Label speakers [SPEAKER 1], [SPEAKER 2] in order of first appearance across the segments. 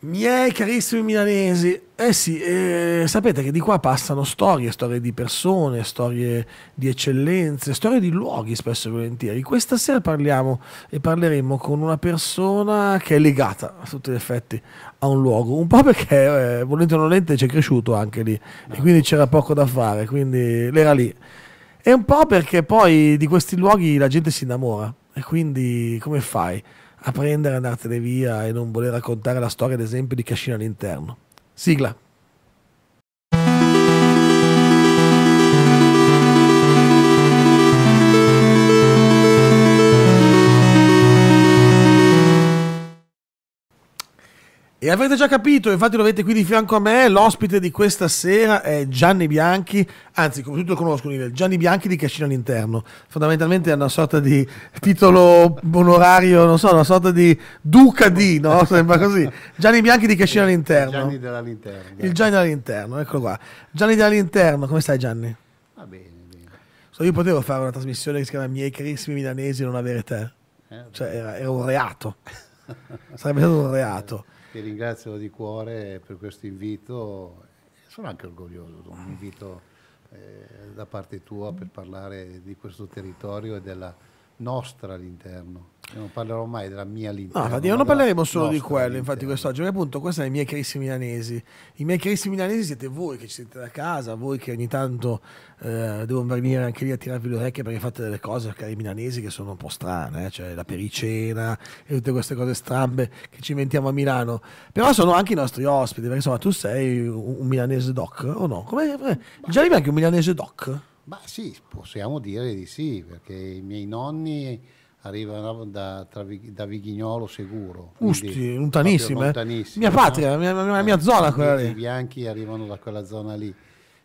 [SPEAKER 1] Miei carissimi milanesi, eh sì, eh, sapete che di qua passano storie, storie di persone, storie di eccellenze, storie di luoghi spesso e volentieri. Questa sera parliamo e parleremo con una persona che è legata a tutti gli effetti a un luogo, un po' perché eh, volente o nolente ci è cresciuto anche lì no. e quindi c'era poco da fare, quindi l'era lì. E un po' perché poi di questi luoghi la gente si innamora e quindi come fai? a prendere, andartene via e non voler raccontare la storia, ad esempio, di Cascina all'interno. Sigla. E avrete già capito, infatti lo avete qui di fianco a me, l'ospite di questa sera è Gianni Bianchi, anzi come tutti lo conoscono, Gianni Bianchi di Cascina all'interno, fondamentalmente è una sorta di titolo onorario, non so, una sorta di duca di, no? Sembra così. Gianni Bianchi di Cascina eh, all'interno. Gianni dell'interno. Il Gianni dell'interno, eccolo qua. Gianni dell'interno, come stai Gianni?
[SPEAKER 2] Va bene, bene.
[SPEAKER 1] So, io potevo fare una trasmissione che si chiama Miei carissimi milanesi e non avere te, eh, cioè era, era un reato, sarebbe stato un reato
[SPEAKER 2] che ringrazio di cuore per questo invito. Sono anche orgoglioso di un invito eh, da parte tua per parlare di questo territorio e della nostra all'interno. Io non parlerò mai della mia all'interno. No, non parleremo solo di quello,
[SPEAKER 1] infatti, quest'oggi. Perché appunto, questi sono i miei carissimi milanesi. I miei carissimi milanesi siete voi che ci siete da casa, voi che ogni tanto eh, devo venire anche lì a tirarvi le orecchie perché fate delle cose, cari milanesi, che sono un po' strane, eh? cioè la pericena e tutte queste cose strambe che ci inventiamo a Milano. Però sono anche i nostri ospiti, perché insomma, tu sei un, milanese doc o no? Come, eh, già arrivi anche un milanese doc?
[SPEAKER 2] Ma sì, possiamo dire di sì, perché i miei nonni arrivano da, tra, da Vighignolo sicuro. Usti, lontanissimo. Eh? Mia patria, no? mia, mia, mia, zona quella lì. I bianchi arrivano da quella zona lì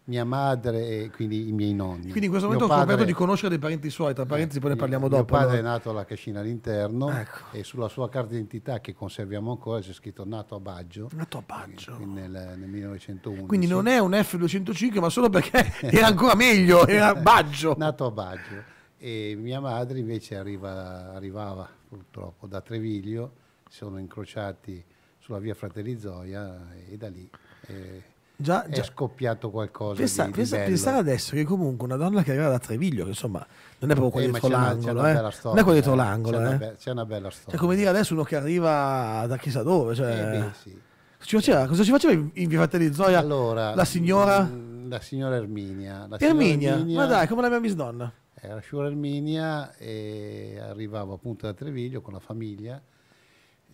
[SPEAKER 2] mia madre e quindi i miei nonni. Quindi in questo momento mio ho scoperto di conoscere dei
[SPEAKER 1] parenti suoi, tra parentesi poi ne parliamo mio, dopo. Mio padre allora.
[SPEAKER 2] è nato alla Cascina all'interno ecco. e sulla sua carta d'identità che conserviamo ancora c'è scritto nato a Baggio. Nato a Baggio. Nel, nel 1911. Quindi non
[SPEAKER 1] è un F205 ma solo perché era ancora meglio, era
[SPEAKER 2] Baggio. nato a Baggio. E mia madre invece arriva, arrivava purtroppo da Treviglio, si sono incrociati sulla via Fratelli Zoia e da lì... Eh, già, già. scoppiato qualcosa. Pensa, di, pensa, di pensare
[SPEAKER 1] adesso che comunque una donna che arriva da Treviglio, insomma, non è proprio quella eh, dietro l'angolo, una, eh. storia, non è quella dietro eh. l'angolo. C'è, eh. una, be- c'è una bella storia. Cioè, come dire adesso uno che arriva da chissà dove. Cioè, eh, sì. ci faceva, cosa ci faceva in, in Fratelli Zoia allora, la signora? Mm,
[SPEAKER 2] mm, la signora Erminia. La Erminia, signora Erminia ma dai, come la mia bisnonna. Era Sciura Erminia e arrivava appunto da Treviglio con la famiglia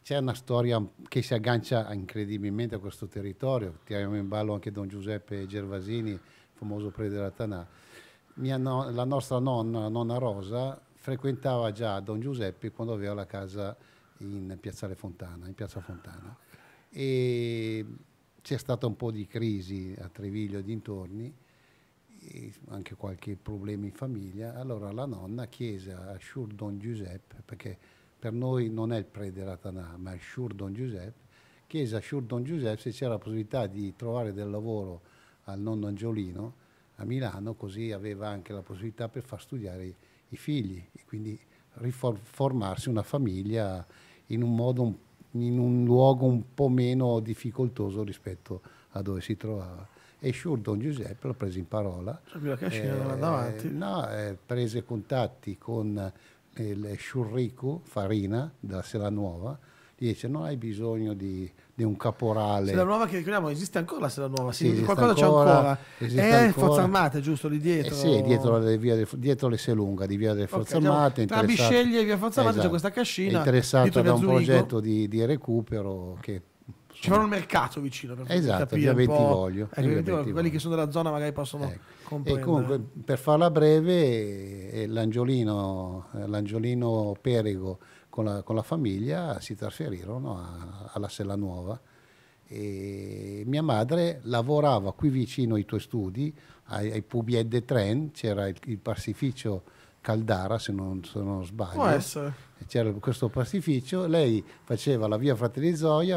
[SPEAKER 2] c'è una storia che si aggancia incredibilmente a questo territorio, tiriamo in ballo anche Don Giuseppe Gervasini, famoso prete della Tanà. No, la nostra nonna, la nonna Rosa, frequentava già Don Giuseppe quando aveva la casa in Piazzale Fontana, in Piazza Fontana. E c'è stata un po' di crisi a Treviglio e dintorni, e anche qualche problema in famiglia. Allora la nonna chiese a Sciur Don Giuseppe, perché per noi non è il prete Ratanà, ma il Shur Don Giuseppe, chiese a Shur Don Giuseppe se c'era la possibilità di trovare del lavoro al nonno Angiolino a Milano, così aveva anche la possibilità per far studiare i, figli e quindi riformarsi una famiglia in un, modo, in un luogo un po' meno difficoltoso rispetto a dove si trovava. E Shur Don Giuseppe l'ha preso in parola. Sapeva che eh, davanti. No, eh, prese contatti con il Shurriku Farina della Sera Nuova gli dice non hai bisogno di, di un caporale Sera
[SPEAKER 1] Nuova che ricordiamo esiste ancora la Sera Nuova sì, sì qualcosa ancora, c'è ancora è eh, Forza
[SPEAKER 2] Armate giusto lì dietro eh sì dietro le, via dietro le Selunga di via delle Forze okay, diciamo, Armate tra Bisceglie e via Forza Armate esatto, c'è questa cascina interessata da un Zurigo. progetto di, di recupero che
[SPEAKER 1] ci farà un mercato vicino per esatto, capire un po', voglio, eh, quelli voglio. che sono della zona magari possono ecco. comprendere. E comunque,
[SPEAKER 2] per farla breve, eh, l'Angiolino, eh, l'Angiolino Perego con la, con la, famiglia si trasferirono a, alla Sella Nuova e mia madre lavorava qui vicino ai tuoi studi, ai, ai Pubied de Tren, c'era il, il, passificio Caldara se non, se non sbaglio. Può essere c'era questo pastificio, lei faceva la via Fratelli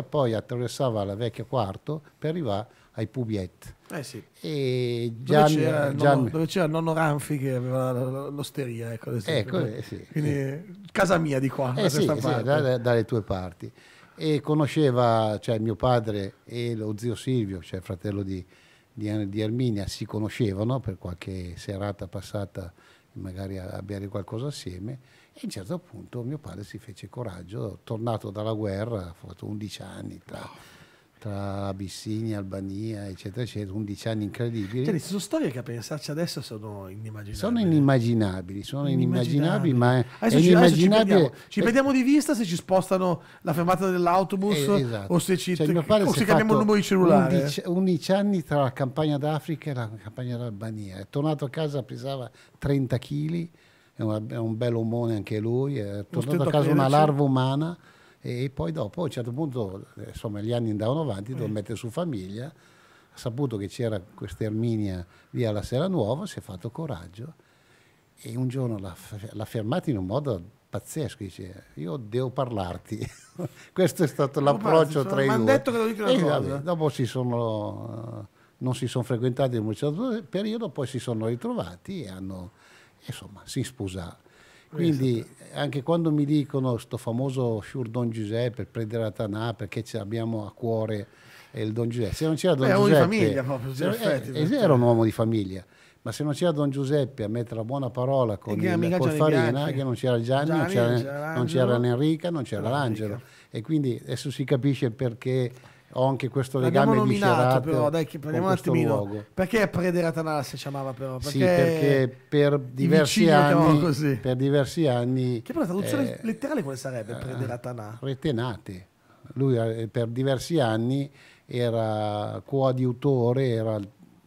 [SPEAKER 2] poi attraversava la vecchia quarto per arrivare ai Pubiet. Eh sì. E
[SPEAKER 1] Gian, eh, dove, c'era, Gian... nonno, dove c'era nonno Ranfi che aveva l'osteria, ecco, ecco eh, sì. quindi eh. casa mia di qua, eh, sì, sì, da,
[SPEAKER 2] dalle tue parti. E conosceva cioè, mio padre e lo zio Silvio, cioè fratello di, di, di Arminia, si conoscevano per qualche serata passata, magari a, a bere qualcosa assieme e a un certo punto mio padre si fece coraggio, tornato dalla guerra, ha fatto 11 anni tra, tra Abissinia, Albania, eccetera, eccetera, 11 anni incredibili. Cioè, sono
[SPEAKER 1] storie che a pensarci adesso sono inimmaginabili. Sono inimmaginabili, sono inimmaginabili, inimmaginabili ma adesso è ci, inimmaginabile. ci, perdiamo, di vista se ci spostano la fermata dell'autobus eh, esatto. o se ci cioè, o se cambiamo il numero di cellulare. 11,
[SPEAKER 2] 11 anni tra la campagna d'Africa e la campagna d'Albania. È tornato a casa, pesava 30 kg una, è un bel omone anche lui, è tornato a casa una larva umana e poi dopo a un certo punto, insomma gli anni andavano avanti, dove mm. mette su famiglia, ha saputo che c'era questa Erminia via la Sera Nuova, si è fatto coraggio e un giorno l'ha, l'ha fermata in un modo pazzesco, dice io devo parlarti, questo è stato no, l'approccio tra i due. detto che lo e eh, vabbè, dopo si sono, eh, non si sono frequentati in un certo periodo, poi si sono ritrovati e hanno insomma, si sposa. Quindi anche quando mi dicono questo famoso Sure Don Giuseppe, prendere la Tanà perché ce l'abbiamo a cuore il Don Giuseppe, se non c'era Don Beh, Giuseppe... Era famiglia proprio, effetti, eh, certo. era un uomo di famiglia, ma se non c'era Don Giuseppe a mettere la buona parola con, il, con Farina, che non c'era Gianni, Gianni non c'era Enrica, non c'era l'Angelo. E quindi adesso si capisce perché ho anche questo legame di nominato però dai che prendiamo un attimino luogo.
[SPEAKER 1] perché Prederatana si chiamava però perché, sì, perché per diversi anni
[SPEAKER 2] così. per diversi anni che però la traduzione eh, letterale quale sarebbe Prederatana? Eh, Retenate lui eh, per diversi anni era coadiutore era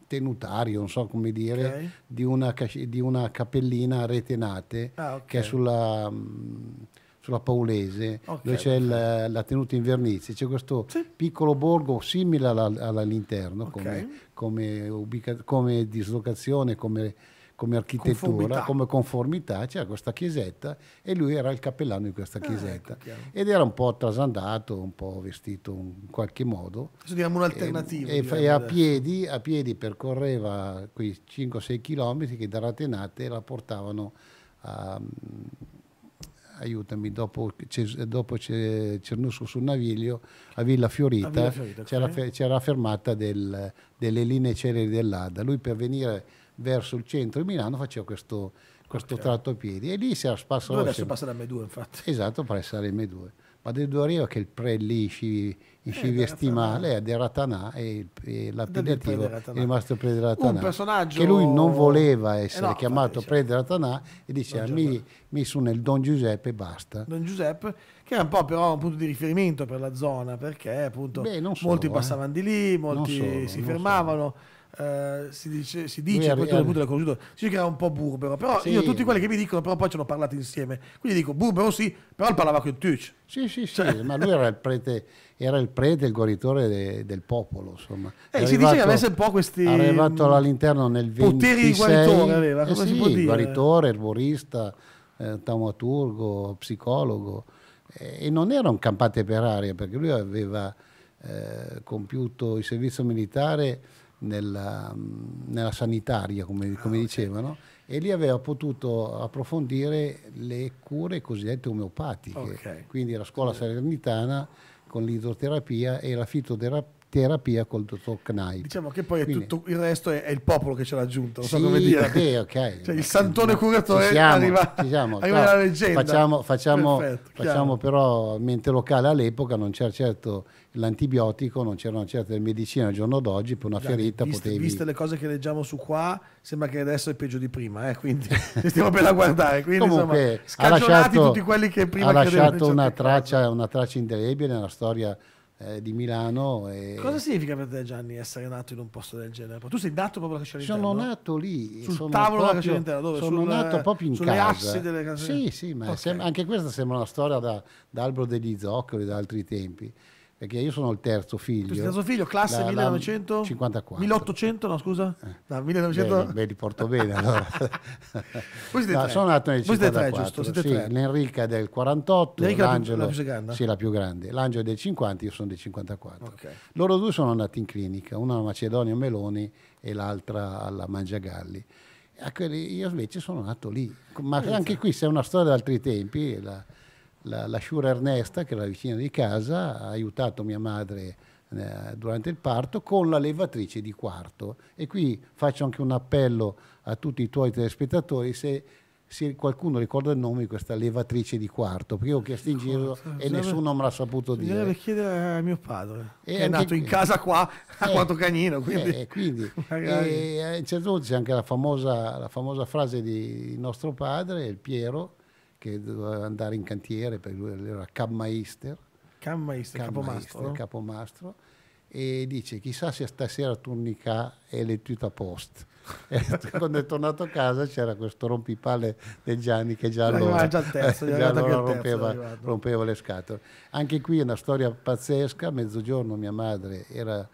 [SPEAKER 2] tenutario non so come dire okay. di, una, di, una, cappellina Retenate ah, okay. che è sulla mh, mm, sulla Paulese, okay. dove c'è la, la tenuta vernizia, c'è questo sì. piccolo borgo simile alla, all'interno okay. come, come, ubica, come dislocazione, come come architettura, conformità. come conformità, c'era questa chiesetta e lui era il cappellano di questa chiesetta. Ah, ecco, ed era un po' trasandato, un po' vestito in qualche modo. Adesso diamo un'alternativa. E, e a, piedi, a, piedi, percorreva quei 5-6 chilometri che da Ratenate la portavano a, aiutami, dopo, dopo Cernusco sul Naviglio, a Villa Fiorita, a Villa Fiorita c'era, okay. la fermata del, delle linee celeri dell'Ada. Lui per venire verso il centro di Milano faceva questo, questo okay. tratto a piedi e lì si era sparso... Lui adesso sempre. passa
[SPEAKER 1] da M2 infatti.
[SPEAKER 2] Esatto, passa da M2. Ma del 2 arriva che il pre-lisci in Shivi Stimale a eh, Deratanà e, e l'appellativo è rimasto Prederatanà. Un personaggio... Che lui non voleva eh, essere eh no, chiamato dice... Prederatanà e diceva mi, mi sono il Don Giuseppe e basta.
[SPEAKER 1] Don Giuseppe, che era un po' però un punto di riferimento per la zona, perché appunto Beh, solo, molti eh. passavano di lì, molti solo, si fermavano. Solo eh, si dice, si dice poi tu l'hai conosciuto, si dice che era un po' burbero, però sì. io tutti quelli che mi dicono, però poi ci hanno parlato insieme,
[SPEAKER 2] quindi dico burbero sì, però parlava con Tuc. Sì, sì, sì, cioè. ma lui era il prete, era il prete, il guaritore de, del popolo, insomma. Eh, si dice che avesse un po' questi... È arrivato all'interno nel 26... Poteri di guaritore aveva, cosa eh sì, si può dire? guaritore, erborista, eh, taumaturgo, psicologo, eh, e non era un campate per aria, perché lui aveva eh, compiuto il servizio militare nella, mm, nella sanitaria, come, ah, come ah, dicevano, okay. e lì aveva potuto approfondire le cure cosiddette omeopatiche, okay. quindi la scuola salernitana con l'idroterapia e la fitoterapia terapia col dottor Knight.
[SPEAKER 1] Diciamo che poi Quindi, tutto, il resto è, è, il popolo che ce l'ha aggiunto, non so come dire. Okay, okay. Cioè, il santone curatore ci siamo, arriva, ci siamo. arriva no, la leggenda. Facciamo, facciamo, Perfetto, facciamo
[SPEAKER 2] però mente locale all'epoca, non c'era certo l'antibiotico, non c'erano certe medicine al giorno d'oggi, per una Già, ferita viste, potevi... Viste
[SPEAKER 1] le cose che leggiamo su qua, sembra che adesso è peggio di prima, eh? quindi stiamo per la guardare. Quindi, Comunque, insomma, ha lasciato, tutti quelli che prima ha lasciato una traccia,
[SPEAKER 2] una traccia indelebile nella storia eh, di Milano. E... Cosa
[SPEAKER 1] significa per te Gianni essere nato in un posto del genere? Tu sei nato proprio alla Cacciarintella? Sono nato lì. Sul sono tavolo proprio, della Cacciarintella? Dove? Sono Sul, nato proprio in sulle casa. assi delle case? Sì, sì, ma okay.
[SPEAKER 2] sem- anche questa sembra una storia da, da Albero degli Zoccoli, da altri tempi perché io sono il terzo figlio. Il terzo figlio, classe da, 1954.
[SPEAKER 1] 1800, no scusa? Eh. Da 1900.
[SPEAKER 2] Beh, li porto bene allora. Voi siete no, tre. Sono nato nel 54. Voi siete tre, giusto? Siete sì, tre. L'Enrica del 48, L'Enrica l'Angelo, la più, la più grande? Sì, la più grande. L'Angelo del 50, io sono del 54. Okay. Loro due sono andati in clinica, una a Macedonia Meloni e l'altra alla Mangiagalli. Io invece sono nato lì, ma anche qui se è una storia di altri tempi. La, la, la sciura Ernesta, che era la vicina di casa, ha aiutato mia madre eh, durante il parto con la levatrice di quarto. E qui faccio anche un appello a tutti i tuoi telespettatori, se, se qualcuno ricorda il nome di questa levatrice di quarto, perché io ho chiesto in giro e nessuno me l'ha saputo dire. Deve
[SPEAKER 1] chiedere a mio padre,
[SPEAKER 2] e che è nato in casa qua a eh, Quattro Canino. Quindi, eh, quindi e a eh, un certo punto c'è anche la famosa, la famosa frase di nostro padre, il Piero, che doveva andare in cantiere perché lui era capmeister. Capmeister,
[SPEAKER 1] capomastro.
[SPEAKER 2] capomastro e dice chissà se stasera Turnica è lettuta a post. quando è tornato a casa c'era questo rompipale del Gianni che già allora, già terzo, già allora rompeva, rompeva, le scatole. Anche qui è una storia pazzesca, mezzogiorno mia madre era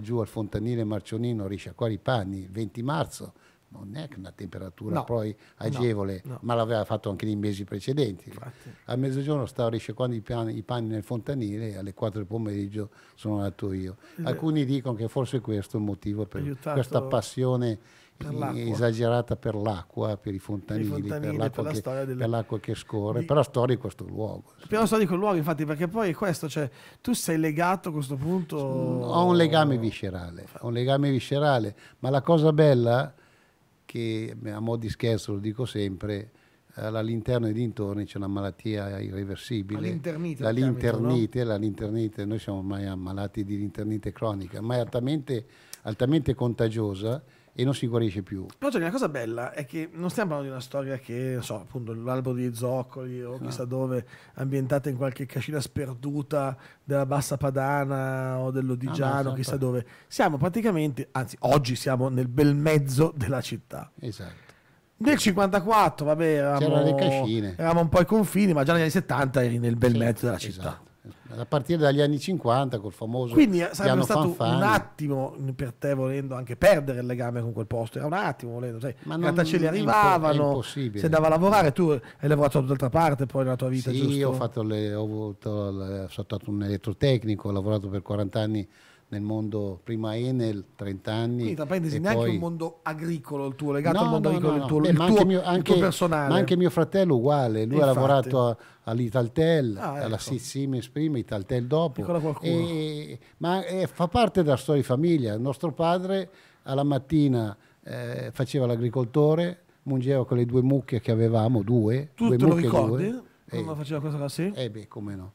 [SPEAKER 2] giù al fontanile Marcionino, risciacquare i panni, 20 marzo, non è che una temperatura no, poi agevole, no, no. ma l'aveva fatto anche nei mesi precedenti. Infatti. A mezzogiorno stavo risciacquando i, piani, i panni nel fontanile e alle 4 del pomeriggio sono andato io. Eh. Alcuni dicono che forse questo è il motivo per questa passione per esagerata per l'acqua, per i fontanili, fontanili per, l'acqua per, che, del... per l'acqua che, scorre, di... però storico questo luogo.
[SPEAKER 1] Sì. Però storico il luogo, infatti, perché poi è questo, cioè tu sei legato a questo punto... Ho un legame
[SPEAKER 2] viscerale, ho un legame viscerale, ma la cosa bella che a mo' di scherzo lo dico sempre, all'interno e dintorni c'è una malattia irreversibile. L'internite. La linternite, no? linternite, noi siamo ormai ammalati di linternite cronica, ma è altamente, altamente contagiosa e non si guarisce più.
[SPEAKER 1] Però Gianni, la cosa bella è che non stiamo parlando di una storia che, non so, appunto l'albero di zoccoli o chissà dove, ambientata in qualche cascina sperduta della Bassa Padana o dell'Odigiano, ah, no, esatto. chissà certo. dove. Siamo praticamente, anzi oggi siamo nel bel mezzo della città. Esatto. Nel 54, vabbè, eravamo, eravamo un po' ai confini, ma già negli anni 70 eri nel bel sì, mezzo della città. Esatto a partire dagli anni 50 col famoso quindi eh, sarebbe stato fanfani. un attimo per te volendo anche perdere il legame con quel posto era un attimo volendo sai, ma in realtà ce li arrivavano se andava a lavorare tu hai lavorato da un'altra parte poi nella tua vita sì, giusto? ho fatto
[SPEAKER 2] le, ho, avuto, ho stato un elettrotecnico ho lavorato per 40 anni nel mondo, prima Enel, 30 anni. Quindi trapenesi neanche poi... un
[SPEAKER 1] mondo agricolo il tuo, legato no, al mondo no, agricolo no, il tuo, Beh, il, tuo, mio, anche, il personale. Ma anche
[SPEAKER 2] mio fratello uguale, lui Infatti. ha lavorato a, all'Italtel, ah, ecco. alla Siemens prima, Italtel dopo. E, ma eh, fa parte della storia di famiglia. Il nostro padre alla mattina eh, faceva l'agricoltore, mungeva con le due mucche che avevamo, due. Tu due te mucche, lo ricordi? Due. Eh. Come faceva questa cosa? Sì? Eh beh, come no.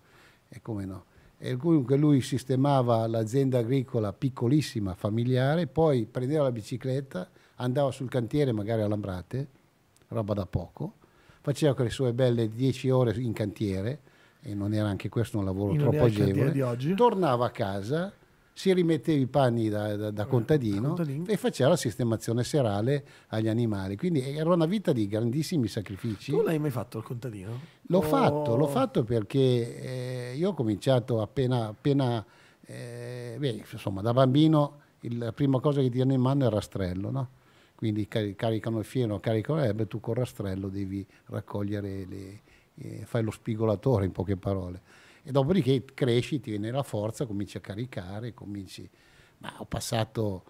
[SPEAKER 2] E eh, come no. E comunque lui sistemava l'azienda agricola piccolissima, familiare, poi prendeva la bicicletta, andava sul cantiere, magari a Lambrate, roba da poco, faceva quelle sue belle 10 ore in cantiere, e non era anche questo un lavoro troppo agevole, tornava a casa si rimetteva i panni da, da, da eh, contadino eh, e faceva la sistemazione serale agli animali. Quindi era una vita di grandissimi sacrifici. Tu l'hai mai fatto il contadino? L'ho oh. fatto, l'ho fatto perché eh, io ho cominciato appena, appena eh, beh, insomma, da bambino il, la prima cosa che ti danno in mano è il rastrello, no? Quindi car- caricano il fieno, caricano l'erba e tu col rastrello devi raccogliere, le, eh, fai lo spigolatore in poche parole e dopodiché cresci, ti viene la forza, cominci a caricare, cominci... Ma ho passato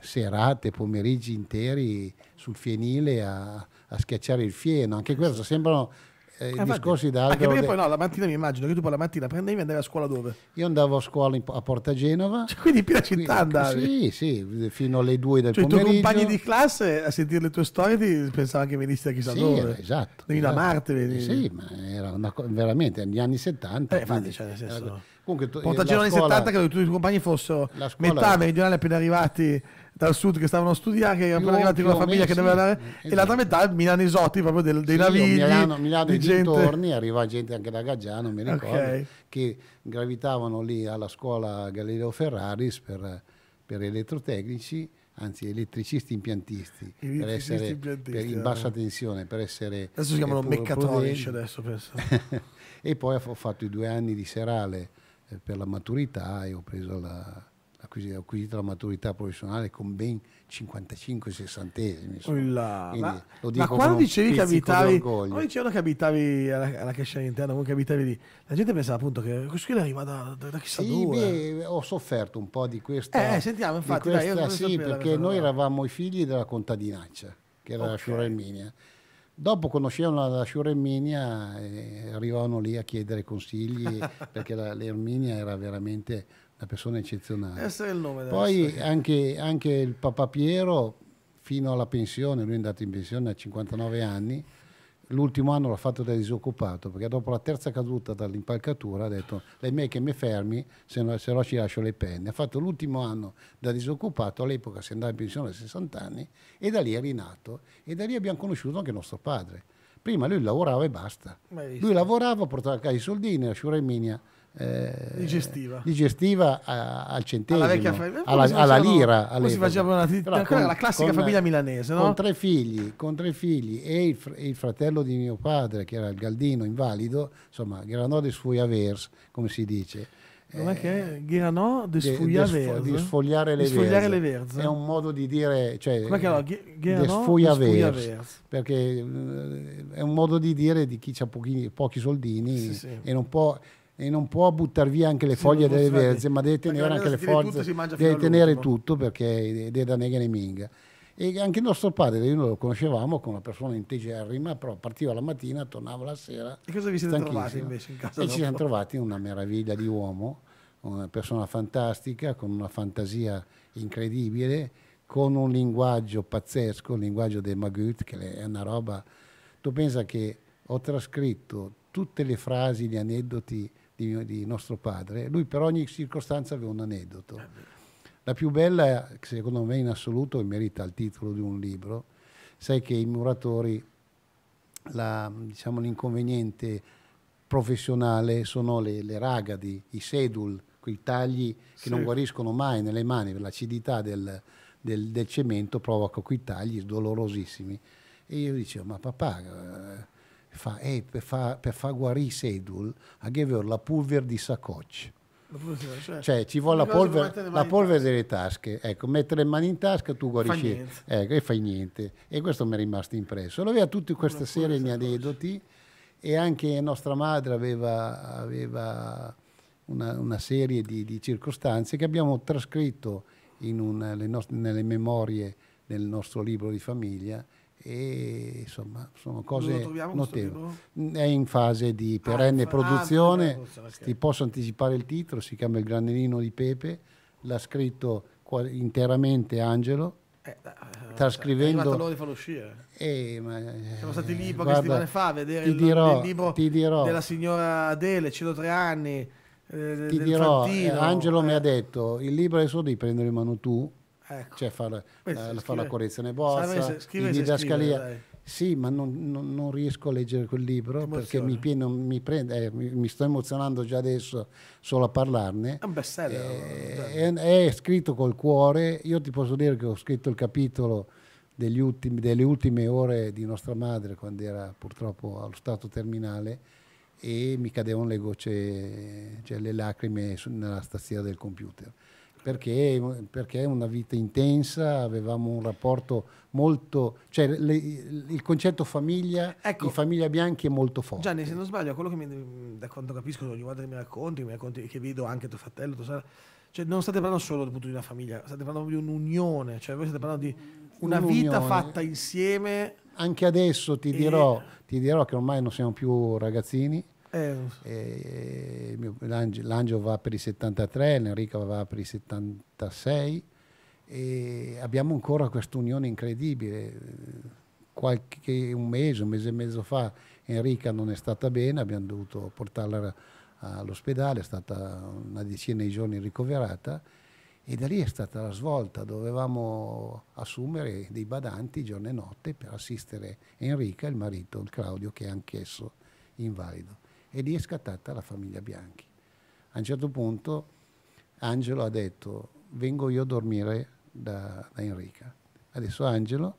[SPEAKER 2] serate, pomeriggi interi sul fienile a, a schiacciare il fieno, anche questo sembrano eh, i eh, discorsi da Anche perché poi no,
[SPEAKER 1] la mattina mi immagino che tu poi la mattina prendevi e andavi a scuola dove?
[SPEAKER 2] Io andavo a scuola in, a Porta Genova. Cioè, quindi più la città andavi? Sì, sì, fino alle 2 del cioè, pomeriggio. i tuoi compagni di
[SPEAKER 1] classe a sentire le tue storie ti pensavano che venissi da chissà sì, dove. esatto. Venivi da esatto. Marte. Eh, venivi. Sì,
[SPEAKER 2] ma era una veramente, negli anni 70. Eh, infatti, cioè, nel senso... Era, comunque, Porta eh, Genova anni 70
[SPEAKER 1] credo che tutti i tuoi compagni fossero scuola, metà meridionale appena arrivati dal sud che stavano a studiare, che erano arrivati con la famiglia che doveva andare, esatto. e l'altra metà milanesotti proprio del, dei sì, navigli. Milano, Milano di gente...
[SPEAKER 2] dintorni, arriva gente anche da Gaggiano, mi ricordo, okay. che gravitavano lì alla scuola Galileo Ferraris per, per elettrotecnici anzi elettricisti impiantisti, elettricisti per essere impiantisti, per in eh. bassa tensione, per essere... Adesso si chiamano eh, meccatronici adesso penso. e poi ho fatto i due anni di serale eh, per la maturità e ho preso la, acquisito, acquisito la maturità professionale con ben 55 sessantesimi. Là, ma, lo dico ma quando dicevi che abitavi, quando
[SPEAKER 1] dicevano che abitavi alla, alla cascia interna, comunque abitavi lì, la gente pensava appunto che questo qui arriva da, da, da chissà sì, dove.
[SPEAKER 2] Beh, ho sofferto un po' di
[SPEAKER 1] questa. Eh, sentiamo, infatti, questa, dai, sì, perché noi
[SPEAKER 2] eravamo i figli della contadinaccia, che era okay. la Fiorelminia. Dopo conoscevano la Sciureminia e arrivavano lì a chiedere consigli perché l'Erminia era veramente una persona eccezionale.
[SPEAKER 1] Eh, Poi
[SPEAKER 2] anche, anche, il papà Piero, fino alla pensione, lui è andato in pensione a 59 anni, l'ultimo anno l'ha fatto da disoccupato, perché dopo la terza caduta dall'impalcatura ha detto, lei me che mi fermi, se no, se no ci lascio le penne. Ha fatto l'ultimo anno da disoccupato, all'epoca si andava in pensione a 60 anni, e da lì è rinato. E da lì abbiamo conosciuto anche nostro padre. Prima lui lavorava e basta. Lui lavorava, portava a casa i soldini, la sciureminia eh, digestiva, digestiva a, al centesimo, alla, famiglia, alla, alla lira. Alla si faceva una titta, con, la classica con, famiglia milanese, no? Con tre figli, con tre figli e il, fr- il, fratello di mio padre, che era il Galdino invalido, insomma, Granò de Sfuiavers, come si dice. Non eh,
[SPEAKER 1] è che Ghiranò de Sfuiavers? Di sfogliare le sfogliare verze. È un
[SPEAKER 2] modo di dire, cioè, eh, De Sfuiavers. perché eh, è un modo di dire di chi ha pochi, pochi soldini sì, sì. e non può e non può buttare via anche le sì, foglie delle verze, ma deve tenere anche le foglie, deve tenere tutto perché è da negare minga. E anche il nostro padre, noi lo conoscevamo come una persona integerrima, però partiva la mattina, tornava la sera. E cosa vi siete trovati invece in casa? E ci siamo trovati una meraviglia di uomo, una persona fantastica, con una fantasia incredibile, con un linguaggio pazzesco, il linguaggio del Magut, che è una roba... Tu pensa che ho trascritto tutte le frasi, gli aneddoti di, di, nostro padre. Lui per ogni circostanza aveva un aneddoto. Ah, la più bella, secondo me in assoluto, e merita il titolo di un libro, sai che i muratori, la, diciamo, l'inconveniente professionale sono le, le ragadi, i sedul, quei tagli che sì. non guariscono mai nelle mani, l'acidità del, del, del, cemento provoca quei tagli dolorosissimi. E io dicevo, ma papà, eh, fa, hey, eh, per far fa guarire Sedul, ha Ghever la polvere di saccocci. Cioè, cioè, ci vuole la polvere, la polvere delle tasche ecco mettere le mani in tasca tu guarisci ecco, e fai niente e questo mi è rimasto impresso lo aveva tutta questa serie di aneddoti e anche nostra madre aveva, aveva una, una, serie di, di, circostanze che abbiamo trascritto un, nostre, nelle memorie del nostro libro di famiglia e insomma sono cose notevoli. È in fase di ah, perenne ah, produzione, ah, okay. ti posso anticipare il titolo, si chiama Il granellino di Pepe, l'ha scritto interamente Angelo, eh, eh, eh trascrivendo
[SPEAKER 1] eh, ma, eh, siamo stati lì poche settimane fa a vedere il, dirò, il, libro della signora Adele tre anni eh, ti dirò Fantino, eh, Angelo
[SPEAKER 2] mi ha detto il libro adesso devi prendere in mano tu ecco. cioè fa la, eh, la, fa la correzione vostra, Sa, scrive, in didascalia. Scrive, sì, ma non, non, non, riesco a leggere quel libro Ti perché mi, mi, prende, eh, mi, mi, sto emozionando già adesso solo a parlarne.
[SPEAKER 1] È un bestseller.
[SPEAKER 2] Eh, è, è scritto col cuore. Io ti posso dire che ho scritto il capitolo Ultimi, delle ultime ore di nostra madre quando era purtroppo allo stato terminale e mi cadevano le gocce, cioè le lacrime nella tastiera del computer perché, perché è una vita intensa, avevamo un rapporto molto... cioè le, il concetto famiglia, ecco, di famiglia bianchi è molto forte.
[SPEAKER 1] Gianni, se non sbaglio, quello che mi, da quanto capisco ogni volta che mi racconti, mi racconti che vedo anche tuo fratello, tua sorella, cioè non state parlando solo dal punto di una famiglia, state parlando di un'unione, cioè voi state parlando di una vita fatta insieme.
[SPEAKER 2] Anche adesso ti, e... dirò, ti dirò che ormai non siamo più ragazzini, eh. eh, eh L'Angelo va per i 73, l'Enrica va per i 76 e abbiamo ancora questa unione incredibile. Qualche, un mese, un mese e mezzo fa Enrica non è stata bene, abbiamo dovuto portarla all'ospedale, è stata una decina di giorni ricoverata e da lì è stata la svolta, dovevamo assumere dei badanti giorno e notte per assistere Enrica, il marito, il Claudio, che è anch'esso invalido. E lì è scattata la famiglia Bianchi. A un certo punto Angelo ha detto vengo io a dormire da, da Enrica. Adesso Angelo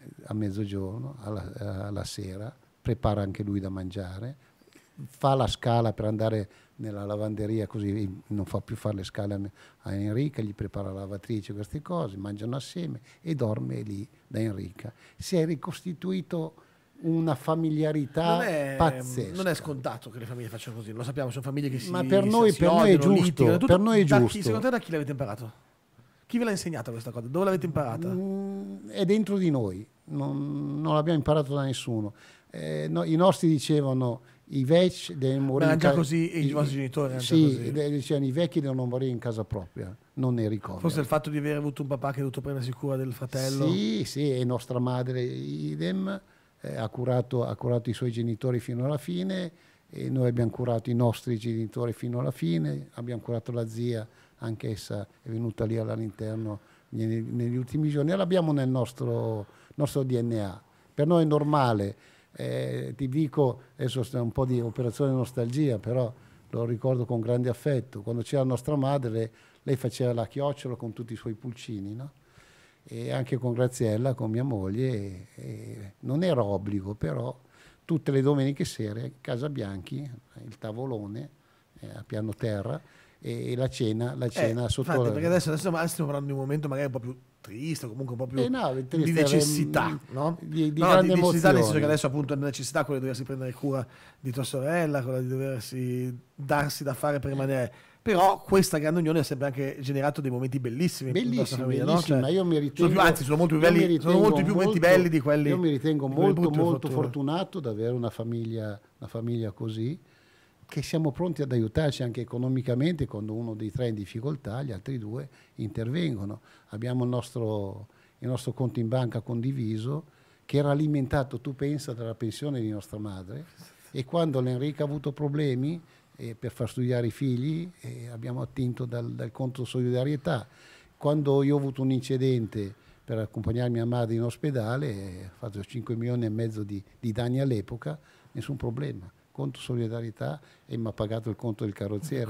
[SPEAKER 2] eh, a mezzogiorno, alla, alla sera, prepara anche lui da mangiare, fa la scala per andare nella lavanderia così non fa più fare le scale a Enrica, gli prepara la lavatrice, queste cose, mangiano assieme e dorme lì da Enrica. Si è ricostituito una familiarità non è, pazzesca.
[SPEAKER 1] Non è scontato che le famiglie facciano così, lo sappiamo, sono famiglie che si Ma per noi, si, per, si noi odiano, giusto, litigano, per noi è giusto. Chi, secondo te da chi l'avete imparato? Chi ve l'ha insegnata questa cosa? Dove l'avete imparata? Mm,
[SPEAKER 2] è dentro di noi, non, non l'abbiamo imparato da nessuno. Eh, no, I nostri dicevano i vecchi devono morire. Era già così i, i vostri genitori. Sì, dicevano i vecchi devono morire in casa propria, non ne ricordi.
[SPEAKER 1] Forse il fatto di aver avuto un papà che ha dovuto prendersi cura del fratello. Sì,
[SPEAKER 2] sì, e nostra madre idem eh, ha, curato, ha, curato, i suoi genitori fino alla fine e noi abbiamo curato i nostri genitori fino alla fine, abbiamo curato la zia, anche essa è venuta lì all'interno negli, negli, ultimi giorni e l'abbiamo nel nostro, nostro DNA. Per noi è normale, eh, ti dico, adesso è un po' di operazione nostalgia, però lo ricordo con grande affetto, quando c'era nostra madre lei faceva la chiocciola con tutti i suoi pulcini, no? e anche con Graziella, con mia moglie, e non era obbligo, però tutte le domeniche sere Casa Bianchi, il tavolone eh, a piano terra e, e la cena, la eh, cena eh, sotto infatti, la... perché
[SPEAKER 1] adesso, adesso stiamo parlando di un momento magari un po' più triste, comunque un po' più eh no, triste, di necessità, no? Di, di, no, di necessità, nel senso che adesso appunto è una necessità quella di doversi prendere cura di tua sorella, quella di doversi darsi da fare per rimanere però questa grande unione ha sempre anche generato dei momenti bellissimi bellissimi, bellissimi no? cioè, io mi ritengo più, anzi sono molto più belli sono molti più momenti belli di quelli io mi ritengo molto molto
[SPEAKER 2] fortunato ad avere una famiglia, una famiglia così che siamo pronti ad aiutarci anche economicamente quando uno dei tre è in difficoltà, gli altri due intervengono. Abbiamo il nostro, il nostro conto in banca condiviso che era alimentato, tu pensa, dalla pensione di nostra madre e quando l'Enrica ha avuto problemi per far studiare i figli, abbiamo attinto dal, dal conto solidarietà. Quando io ho avuto un incidente per accompagnare mia madre in ospedale, ho fatto 5 milioni e mezzo di, di danni all'epoca, nessun problema conto solidarietà e mi ha pagato il conto del carrozziere.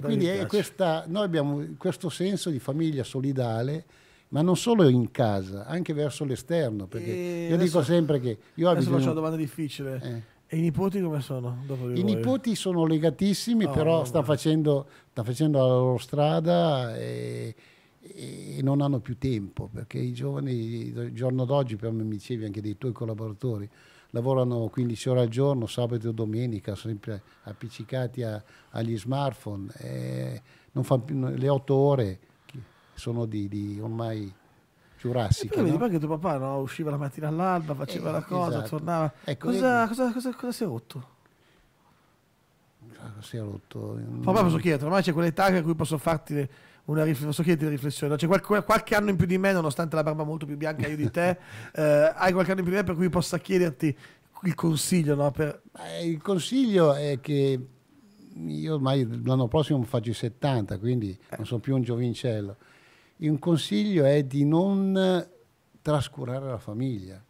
[SPEAKER 2] quindi è questa, noi abbiamo questo senso di famiglia solidale, ma non solo in casa, anche verso l'esterno, perché e eh, io adesso, dico sempre che io Adesso faccio una
[SPEAKER 1] domanda difficile. Eh. E i nipoti come sono? I nipoti
[SPEAKER 2] sono legatissimi, oh, però no, sta, Facendo, sta, Facendo, la loro strada e, e, non hanno più tempo, perché i giovani, il giorno d'oggi, per me mi dicevi anche dei tuoi collaboratori, lavorano 15 ore al giorno, sabato e domenica, sempre appiccicati a, agli smartphone, non fanno più, le 8 ore sono di, di ormai giurassica. E poi
[SPEAKER 1] che tuo papà no? usciva la mattina all'alba, faceva eh, la cosa, esatto. tornava. Ecco, cosa, e... cosa, cosa, cosa si è rotto?
[SPEAKER 2] Si è rotto. Papà posso
[SPEAKER 1] chiedere, ormai c'è quell'età a cui posso farti una riflessione, posso chiederti riflessione, c'è qualche, qualche, anno in più di me, nonostante la barba molto più bianca io di te, eh, hai qualche anno in più di me per cui possa chiederti il consiglio? No? Per...
[SPEAKER 2] Il consiglio è che io ormai l'anno prossimo faccio i 70, quindi eh. non sono più un giovincello un consiglio è di non trascurare la famiglia,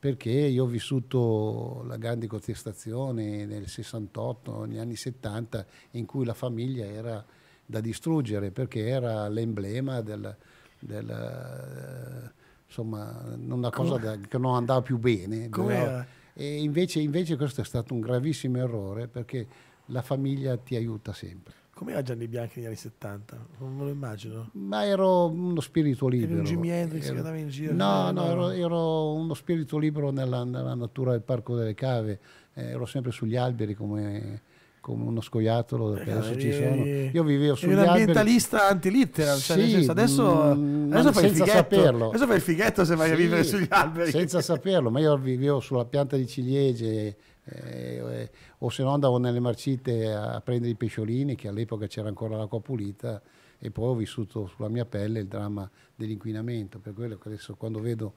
[SPEAKER 2] perché io ho vissuto la grande contestazione nel 68, negli anni 70, in cui la famiglia era da distruggere, perché era l'emblema del... del insomma, una cosa da, che non andava più bene. Però, e invece, invece questo è stato un gravissimo errore perché la famiglia ti aiuta sempre.
[SPEAKER 1] Com'era Gianni Bianchi negli anni 70? Non me lo immagino. Ma
[SPEAKER 2] ero uno spirito libero. Eri un Jimi Hendrix ero... che andava in giro? No, no, ero, ero uno spirito libero nella, nella, natura del Parco delle Cave. Eh, ero sempre sugli alberi come, come uno scoiattolo perché eh, adesso ci sono. Io vivevo sugli alberi. un ambientalista antilittera, cioè sì, adesso, mm, adesso fai senza il fighetto, saperlo. Adesso fai il fighetto se vai sì, a vivere sugli alberi. Senza saperlo, ma io vivevo sulla pianta di ciliegie eh, eh, o se no andavo nelle marcite a prendere i pesciolini che all'epoca c'era ancora l'acqua pulita e poi ho vissuto sulla mia pelle il dramma dell'inquinamento, per quello che adesso quando vedo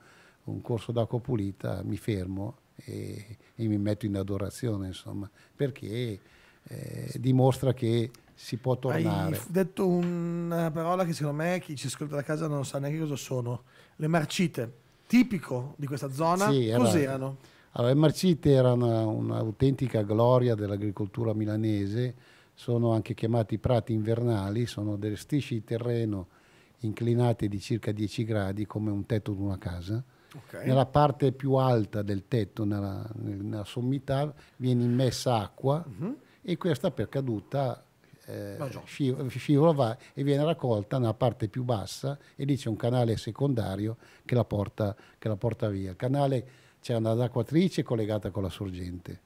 [SPEAKER 2] un corso d'acqua pulita mi fermo e, e, mi metto in adorazione, insomma, perché eh, dimostra che si può tornare. Hai detto
[SPEAKER 1] una parola che secondo me chi ci ascolta da casa non sa neanche cosa sono. Le marcite, tipico di questa zona, sì, cos'erano? Era
[SPEAKER 2] allora, le marcite erano un'autentica gloria dell'agricoltura milanese, sono anche chiamati prati invernali, sono delle strisce di terreno inclinate di circa 10 gradi come un tetto di una casa. Okay. Nella parte più alta del tetto, nella, nella sommità, viene immessa acqua uh mhm. -huh. e questa per caduta eh, scivola, scivola va e viene raccolta nella parte più bassa e lì c'è un canale secondario che la porta, che la porta via. Il canale c'è un'acquatrice collegata con la sorgente.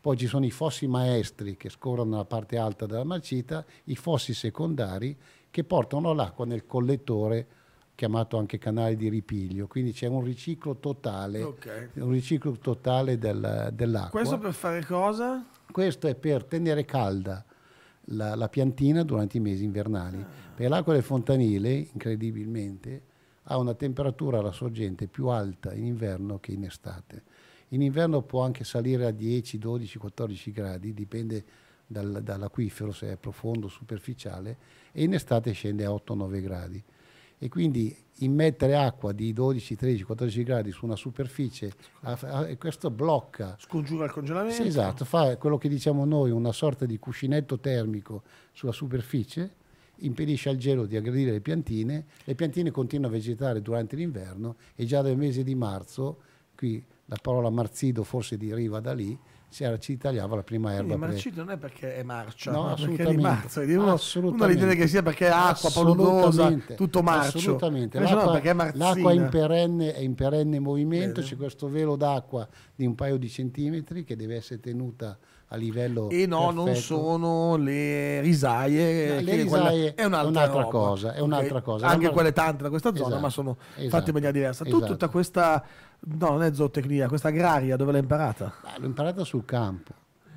[SPEAKER 2] Poi ci sono i fossi maestri che scorrono la parte alta della marcita, i fossi secondari che portano l'acqua nel collettore chiamato anche canale di ripiglio, quindi c'è un riciclo totale, okay. un riciclo totale del, dell'acqua. Questo
[SPEAKER 1] per fare cosa?
[SPEAKER 2] Questo è per tenere calda la, la piantina durante i mesi invernali, ah. perché l'acqua del fontanile, incredibilmente, ha una temperatura alla sorgente più alta in inverno che in estate. In inverno può anche salire a 10, 12, 14 gradi, dipende dal, dall'acquifero se è profondo o superficiale, e in estate scende a 8-9 gradi. E quindi immettere acqua di 12, 13, 14 gradi su una superficie, questo blocca. Scongiura il congelamento. Sì, esatto, fa quello che diciamo noi, una sorta di cuscinetto termico sulla superficie impedisce al gelo di aggredire le piantine, le piantine continuano a vegetare durante l'inverno e già dal mese di marzo, qui la parola marzido forse deriva da lì, ci tagliava la prima erba. Il marcido
[SPEAKER 1] non è perché è marcia, no, ma perché è di marzo.
[SPEAKER 2] Uno, uno l'idea che sia perché è acqua, polluosa, tutto marcio. Assolutamente, l'acqua, no, l'acqua è, in perenne, è in perenne movimento, Bene. c'è questo velo d'acqua di un paio di centimetri che deve essere tenuta a livello e no perfetto. non
[SPEAKER 1] sono le risaie le risaie è un'altra, un'altra cosa è un'altra cosa anche quelle tante da questa zona esatto, ma sono esatto, fatte in maniera diversa esatto. tu tutta questa no non è zootecnia questa agraria dove l'hai imparata? Beh, l'ho imparata sul campo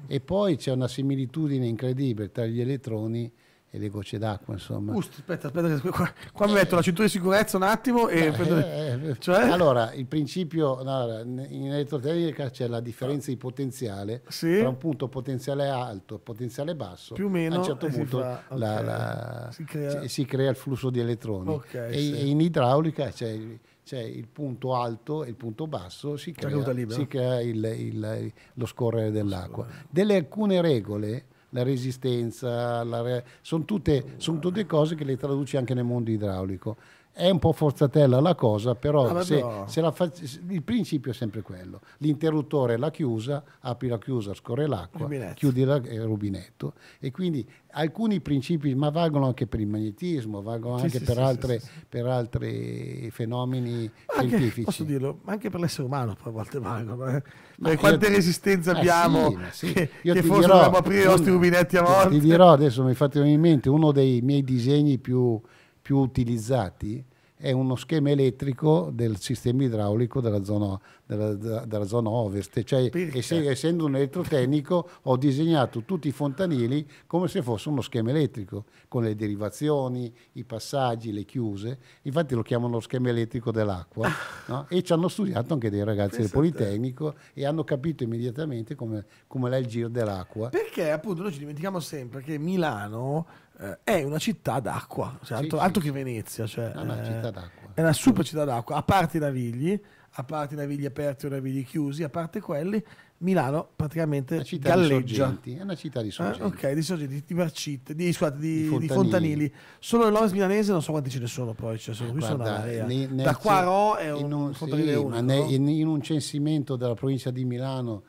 [SPEAKER 2] e poi c'è una similitudine incredibile tra gli elettroni e le gocce d'acqua, insomma.
[SPEAKER 1] Ust, uh, aspetta, aspetta, qua, qua mi metto la cintura di sicurezza un attimo e... Eh, eh, cioè?
[SPEAKER 2] Allora, il principio no, in elettrotecnica c'è la differenza di potenziale sì? tra un punto potenziale alto e potenziale basso. Più o meno. A un certo punto fa, okay. la, si, crea. Si crea il flusso di elettroni. Okay, e, sì. e, in idraulica c'è c'è il punto alto e il punto basso, si crea, si crea il, il, lo scorrere dell'acqua. Delle alcune regole la resistenza, la re... sono, tutte, sono tutte cose che le traduci anche nel mondo idraulico. È un po' forzatella la cosa, però ah, se, se la fa, il principio è sempre quello. L'interruttore è la chiusa, apri la chiusa, scorre l'acqua, chiudi la, il eh, rubinetto. E quindi alcuni principi, ma valgono anche per il magnetismo, valgono sì, anche sì, per, sì, altre, per, altri fenomeni anche, scientifici. Posso
[SPEAKER 1] dirlo, anche per l'essere umano a volte valgono. Eh? Ma quante resistenze eh, abbiamo che, io che forse dirò, dobbiamo aprire i nostri rubinetti a volte. Ti dirò,
[SPEAKER 2] adesso mi fate venire in mente uno dei miei disegni più più utilizzati è uno schema elettrico del sistema idraulico della zona, della, della zona ovest. Cioè, ess- essendo un elettrotecnico, ho disegnato tutti i fontanili come se fosse uno schema elettrico, con le derivazioni, i passaggi, le chiuse. Infatti lo chiamano schema elettrico dell'acqua. no? E ci hanno studiato anche dei ragazzi Pensate. del Politecnico e hanno capito immediatamente come, come è il giro dell'acqua.
[SPEAKER 1] Perché appunto noi ci dimentichiamo sempre che Milano eh, è una città d'acqua, cioè altro, sì, altro che Venezia, cioè, è una, eh, città d'acqua. È una super città d'acqua, a parte i navigli, a parte i navigli aperti o i navigli chiusi, a parte quelli, Milano praticamente galleggia. è una città di eh, sorgenti. Eh, ok, di sorgenti, di marcite, di, di, di, fontanili. di fontanili. Solo nell'ovest milanese non so quanti ce ne sono poi, cioè sono, ah, qui sono Ne, ne da Quarò è un, un fontanile sì, unico. Ne,
[SPEAKER 2] in un censimento della provincia di Milano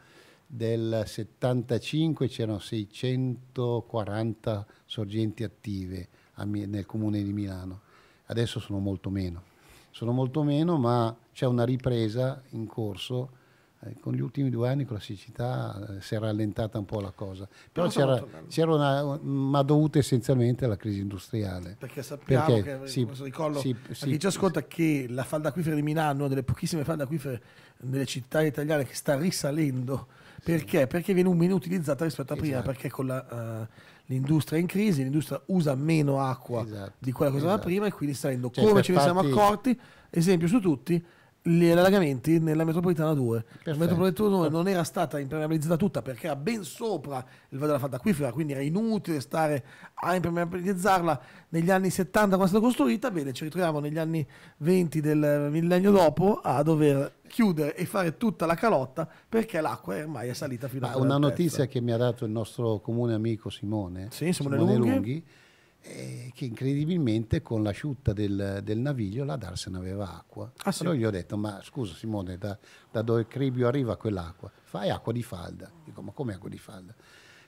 [SPEAKER 2] del 75 c'erano 640 sorgenti attive nel comune di Milano, adesso sono molto meno, sono molto meno ma c'è una ripresa in corso eh, con gli ultimi due anni con la siccità eh, si è rallentata un po' la cosa, però, però c'era, una, ma dovuta essenzialmente alla crisi industriale.
[SPEAKER 1] Perché sappiamo perché, che, eh, sì, ricollo, sì, sì, chi ci ascolta sì. che la falda acquifera di Milano una delle pochissime falde acquifere nelle città italiane che sta risalendo perché? Perché viene un meno utilizzata rispetto a prima, esatto. perché con la, uh, l'industria è in crisi, l'industria usa meno acqua esatto. di quella che usava esatto. prima e quindi sta rendendo cioè, come ce ne siamo accorti, esempio su tutti, gli allargamenti nella metropolitana 2. La metropolitana 2 non era stata impermeabilizzata tutta perché era ben sopra il valore della fatta acquifera, quindi era inutile stare a impermeabilizzarla negli anni 70 quando è stata costruita. Bene, ci ritroviamo negli anni 20 del millennio dopo a dover chiudere e fare tutta la calotta perché l'acqua è ormai è salita fino a... Una notizia
[SPEAKER 2] terza. che mi ha dato il nostro comune amico Simone, sì, Simone, Simone Lunghi, Lunghi eh, che incredibilmente con l'asciutta del, del naviglio la Darsen aveva acqua. Ah, sì. Allora gli ho detto, ma scusa Simone, da, da dove Cribio arriva quell'acqua? Fai acqua di falda. Dico, ma come acqua di falda?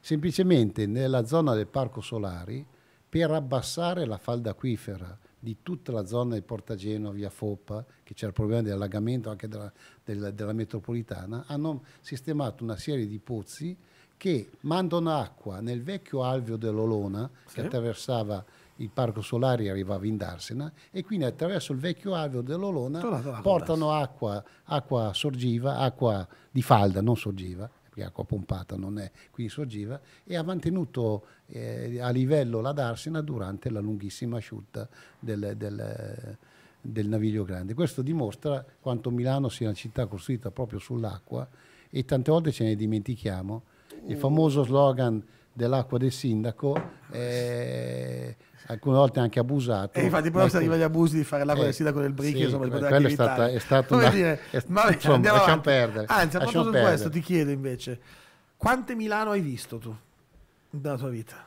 [SPEAKER 2] Semplicemente nella zona del Parco Solari, per abbassare la falda acquifera di tutta la zona di Portageno, via Foppa, che c'era il problema dell'allagamento anche della, della, della metropolitana, hanno sistemato una serie di pozzi che mandano acqua nel vecchio alveo dell'Olona sì. che attraversava il parco solare e arrivava in Darsena e quindi attraverso il vecchio alveo dell'Olona Tornato portano acqua, acqua sorgiva, acqua di falda, non sorgiva, perché acqua pompata non è, quindi sorgiva, e ha mantenuto eh, a livello la Darsena durante la lunghissima asciutta del, del, del Naviglio Grande. Questo dimostra quanto Milano sia una città costruita proprio sull'acqua e tante volte ce ne dimentichiamo il famoso slogan dell'acqua del sindaco, eh, alcune volte anche abusato. E infatti poi si arriva agli abusi
[SPEAKER 1] di fare l'acqua eh, del sindaco del Bricchi, sì, insomma, per quello è stata, è stata una, dire, è, ma insomma, lasciamo avanti. perdere. Anzi, a proposito di questo ti chiedo invece, quante Milano hai visto tu nella tua vita?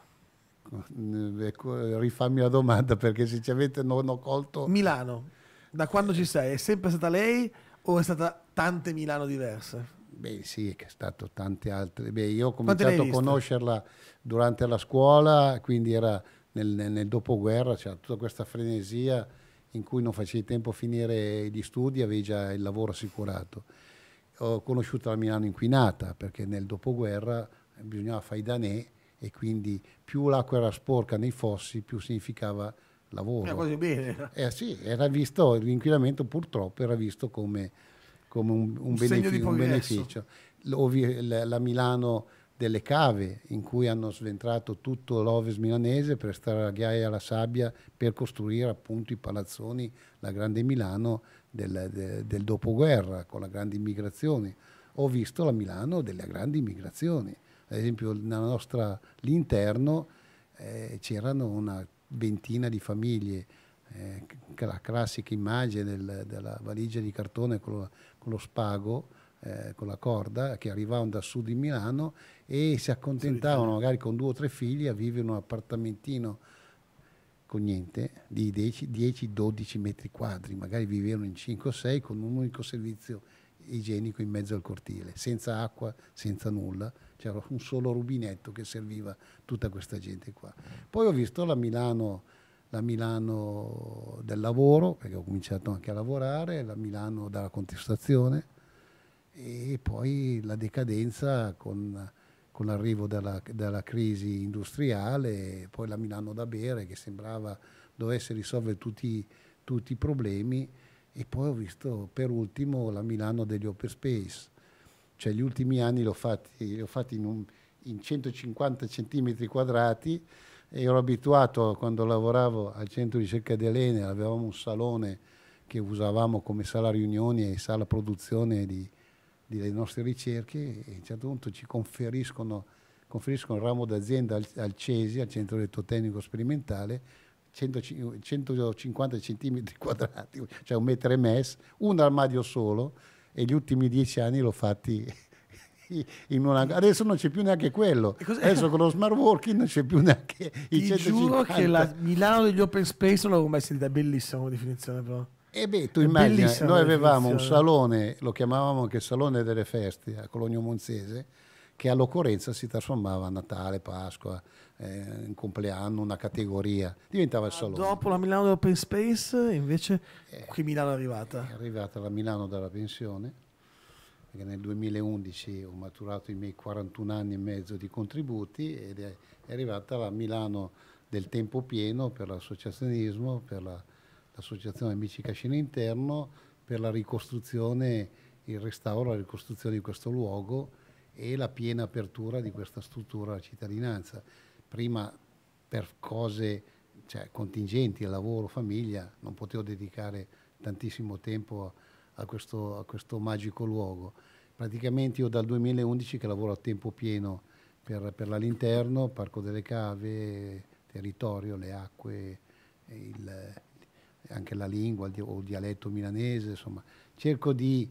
[SPEAKER 2] Eh, ecco, rifammi la domanda perché sinceramente non ho colto...
[SPEAKER 1] Milano, da quando ci sei? È sempre stata lei o è stata tante Milano diverse?
[SPEAKER 2] Beh, sì, che è stato tante altre. Beh, io ho cominciato a conoscerla durante la scuola, quindi era nel, nel dopoguerra, c'era tutta questa frenesia in cui non facevi tempo a finire gli studi, avevi già il lavoro assicurato. Ho conosciuto la Milano inquinata perché nel dopoguerra bisognava fare i danè e quindi più l'acqua era sporca nei fossi, più significava lavoro. Era eh, così bene. Eh sì, era visto, l'inquinamento purtroppo era visto come come un, un, un, beneficio, un beneficio. La, Milano delle cave in cui hanno sventrato tutto l'ovest milanese per straraghiare la sabbia per costruire appunto i palazzoni, la grande Milano del, del, del dopoguerra con la grande immigrazione. Ho visto la Milano delle grandi immigrazioni, ad esempio nostra, l'interno eh, c'erano una ventina di famiglie, eh, la classica immagine del, della valigia di cartone con la lo spago eh, con la corda che arrivavano da sud di Milano e si accontentavano magari con due o tre figli a vivere in un appartamentino con niente di 10-12 metri quadri, magari vivevano in 5 o 6 con un unico servizio igienico in mezzo al cortile, senza acqua, senza nulla, c'era un solo rubinetto che serviva tutta questa gente qua. Poi ho visto la Milano la Milano del lavoro, perché ho cominciato anche a lavorare, la Milano della contestazione e poi la decadenza con, con l'arrivo della, della, crisi industriale, poi la Milano da bere che sembrava dovesse risolvere tutti, tutti i problemi e poi ho visto per ultimo la Milano degli Open Space, cioè gli ultimi anni li ho fatti, li ho fatti in, un, in 150 centimetri quadrati ero abituato quando lavoravo al centro di ricerca di Elena, avevamo un salone che usavamo come sala riunioni e sala produzione di, delle nostre ricerche e a un certo punto ci conferiscono, conferiscono il ramo d'azienda al, al, CESI, al Centro Elettrotecnico Sperimentale, 150 cm quadrati, cioè un metro e mezzo, un armadio solo e gli ultimi dieci anni l'ho fatti in una... Adesso non c'è più neanche
[SPEAKER 1] quello. Adesso con lo smart working non c'è più neanche i Ti 150. giuro che la Milano degli open space non l'avevo mai sentita, bellissima come definizione però. E eh beh, tu immagini, noi avevamo un
[SPEAKER 2] salone, lo chiamavamo anche Salone delle Feste a Cologno Monzese, che all'occorrenza si trasformava a Natale, Pasqua, eh, un compleanno, una categoria, diventava il salone.
[SPEAKER 1] Dopo la Milano dell'Open Space, invece, eh, che Milano è
[SPEAKER 2] arrivata? È arrivata la Milano dalla pensione perché nel 2011 ho maturato i miei 41 anni e mezzo di contributi ed è arrivata la Milano del tempo pieno per l'associazionismo, per la, l'associazione Amici Cascina Interno, per la ricostruzione, il restauro, la ricostruzione di questo luogo e la piena apertura di questa struttura alla cittadinanza. Prima per cose cioè, contingenti, lavoro, famiglia, non potevo dedicare tantissimo tempo a a questo, a questo magico luogo. Praticamente io dal 2011 che lavoro a tempo pieno per, per l'all'interno, Parco delle Cave, territorio, le acque, il, anche la lingua o il dialetto milanese, insomma, cerco di,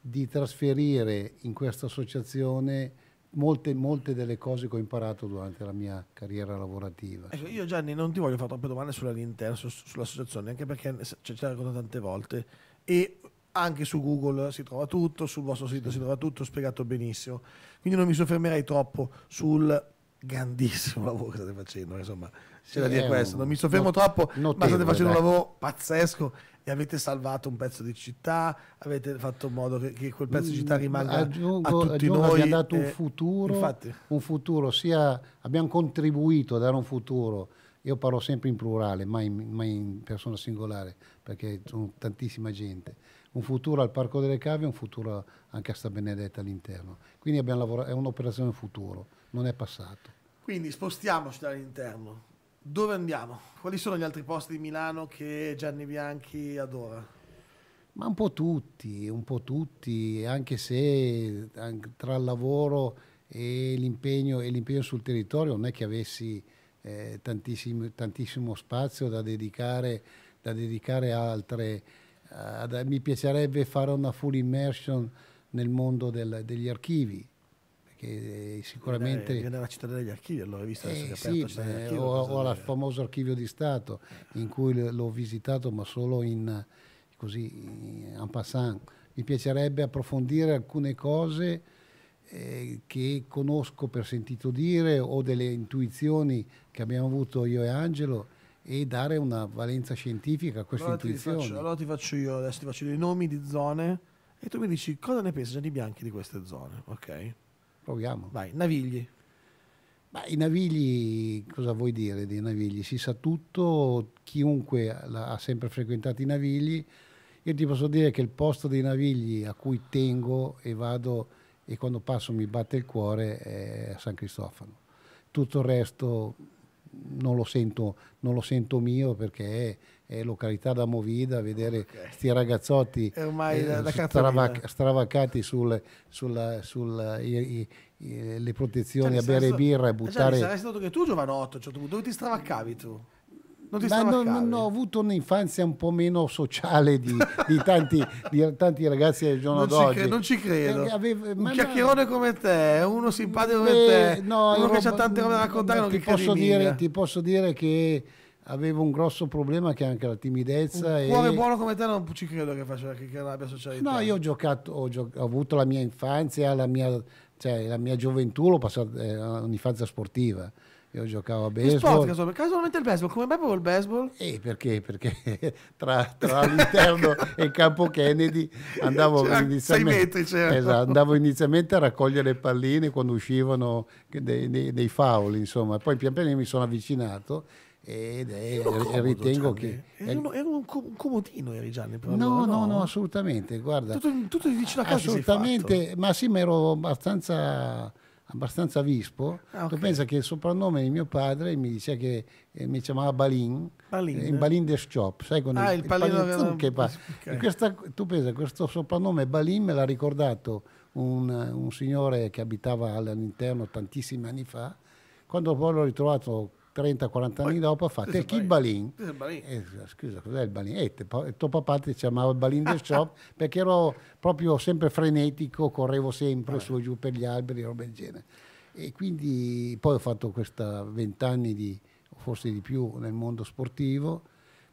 [SPEAKER 2] di trasferire in questa associazione Molte, molte,
[SPEAKER 1] delle cose che ho imparato durante la mia carriera lavorativa. Ecco, io Gianni non ti voglio fare troppe domande sull'interno, sull'associazione, anche perché ce l'hai raccontato tante volte e anche su Google si trova tutto, sul vostro sito si trova tutto, spiegato benissimo. Quindi non mi soffermerei troppo sul grandissimo lavoro che state facendo, insomma, sì, da dire questo, non mi soffermo not- troppo, notevole, ma state facendo dai. un lavoro pazzesco e avete salvato un pezzo di città, avete fatto in modo che, che quel pezzo di città mm, rimanga aggiungo, a tutti aggiungo, noi. Abbiamo dato un futuro, infatti, un
[SPEAKER 2] futuro sia, abbiamo contribuito a dare un futuro io parlo sempre in plurale, mai, mai in persona singolare, perché sono tantissima gente un futuro al Parco delle Cave e un futuro anche a Sta Benedetta all'interno. Quindi lavorato, è un'operazione futuro, non è passato.
[SPEAKER 1] Quindi spostiamoci dall'interno. Dove andiamo? Quali sono gli altri posti di Milano che Gianni Bianchi adora?
[SPEAKER 2] Ma un po' tutti, un po' tutti, anche se tra il lavoro e l'impegno, sul territorio non è che avessi eh, tantissimo, tantissimo, spazio da dedicare, da dedicare a altre, uh, mi piacerebbe fare una full immersion nel mondo del, degli archivi perché eh, sicuramente viene
[SPEAKER 1] la città degli archivi allora visto eh, sì, beh, o, o al
[SPEAKER 2] famoso archivio di Stato in cui l'ho visitato ma solo in così en passant mi piacerebbe approfondire alcune cose eh, che conosco per sentito dire o delle intuizioni che abbiamo avuto io e Angelo e dare una valenza scientifica a questa allora intuizione. Ti faccio,
[SPEAKER 1] allora ti faccio io, adesso ti faccio dei nomi di zone e tu mi dici cosa ne pensi di Bianchi di queste zone, ok? Proviamo. Vai, Navigli.
[SPEAKER 2] Ma I Navigli, cosa vuoi dire dei Navigli? Si sa tutto, chiunque ha sempre frequentato i Navigli. Io ti posso dire che il posto dei Navigli a cui tengo e vado e quando passo mi batte il cuore è San Cristofano. Tutto il resto non lo, sento, non lo sento, mio perché è, è località da Movida, vedere questi okay. ragazzotti eh, stravac- stravaccati sulle, sulla, sulla, i, protezioni cioè, a bere senso, birra e cioè, buttare... Cioè, saresti
[SPEAKER 1] stato che tu giovanotto, a un certo cioè, punto, dove ti stravaccavi tu? Non ma non,
[SPEAKER 2] non, ho avuto un'infanzia un po' meno sociale di, di, tanti, di tanti, ragazzi del giorno non d'oggi. Ci cre- non ci credo. Eh,
[SPEAKER 1] avevo, un chiacchierone no, come te, uno simpatico come eh, te, no, uno che ha tante cose da eh, raccontare, Non ti posso, dire,
[SPEAKER 2] ti posso dire che avevo un grosso problema che è anche la timidezza. Un cuore e... buono
[SPEAKER 1] come te non ci credo che, faccia, che, che non abbia socialità. No, io
[SPEAKER 2] ho giocato, ho, gioc- ho avuto la mia infanzia, la mia, cioè, la mia gioventù, l'ho passata, eh, un'infanzia sportiva io giocavo a baseball. Gli sport, caso,
[SPEAKER 1] perché solamente il baseball? Come mai proprio il baseball? Eh,
[SPEAKER 2] perché? Perché tra, tra l'interno e il campo Kennedy andavo, cioè, inizialmente, metri, certo. esatto, andavo inizialmente a raccogliere le palline quando uscivano dei, dei, dei faul, insomma. Poi pian piano mi sono avvicinato ed è, comodo, ritengo Gianni. che era,
[SPEAKER 1] un, un, comodino eri Gianni però no, no, no no
[SPEAKER 2] assolutamente guarda tutto,
[SPEAKER 1] tutto vicino a casa assolutamente
[SPEAKER 2] ma sì ma ero abbastanza abbastanza vispo. Ah, okay. pensa che il soprannome di mio padre mi diceva che eh, mi chiamava Balin, Balin. Eh, in Balin de Shop, sai con ah, il, il pallino, pallino che pa- okay. questa, Tu pensa, questo soprannome Balin me l'ha ricordato un, un signore che abitava all'interno tantissimi anni fa, quando poi l'ho ritrovato 30-40 anni dopo ha fatto il chi Balin? Eh, scusa, cos'è il Balin? Eh, tuo papà ti chiamava il Balin del Shop perché ero proprio sempre frenetico, correvo sempre Vabbè. su e giù per gli alberi, roba del genere. E quindi poi ho fatto questa vent'anni di, forse di più, nel mondo sportivo.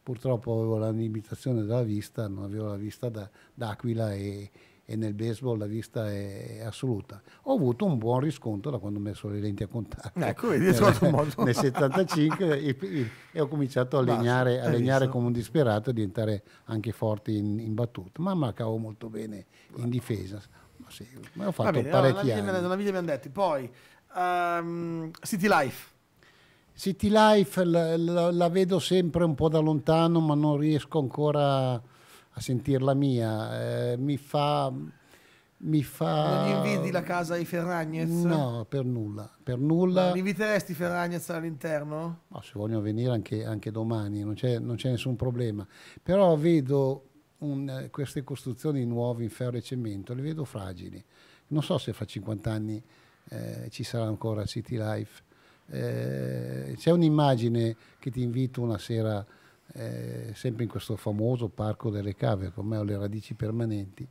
[SPEAKER 2] Purtroppo avevo la limitazione della vista, non avevo la vista d'aquila da, e, e nel baseball la vista è, assoluta. Ho avuto un buon riscontro da quando ho messo le lenti a contatto. Ecco, vedi, nel, nel 75 e, e, ho cominciato a legnare, a legnare come un disperato e diventare anche forte in, in battuta, ma marcavo molto bene in difesa. Ma sì, ma ho fatto bene, parecchi allora, anni.
[SPEAKER 1] Nella vita mi hanno detto. Poi, um, City Life.
[SPEAKER 2] City Life la, la, la vedo sempre un po' da lontano, ma non riesco ancora a sentirla mia, eh, mi fa...
[SPEAKER 1] Mi fa... Non invidi la casa di Ferragnez? No, per nulla, per nulla. Ma inviteresti Ferragnez all'interno?
[SPEAKER 2] No, se vogliono venire anche, anche domani, non c'è, nessun problema. Però vedo un, queste costruzioni nuove in ferro e cemento, le vedo fragili. Non so se fra 50 anni eh, ci sarà ancora City Life. Eh, c'è un'immagine che ti invito una sera eh, sempre in questo famoso Parco delle Cave, come ho le radici permanenti,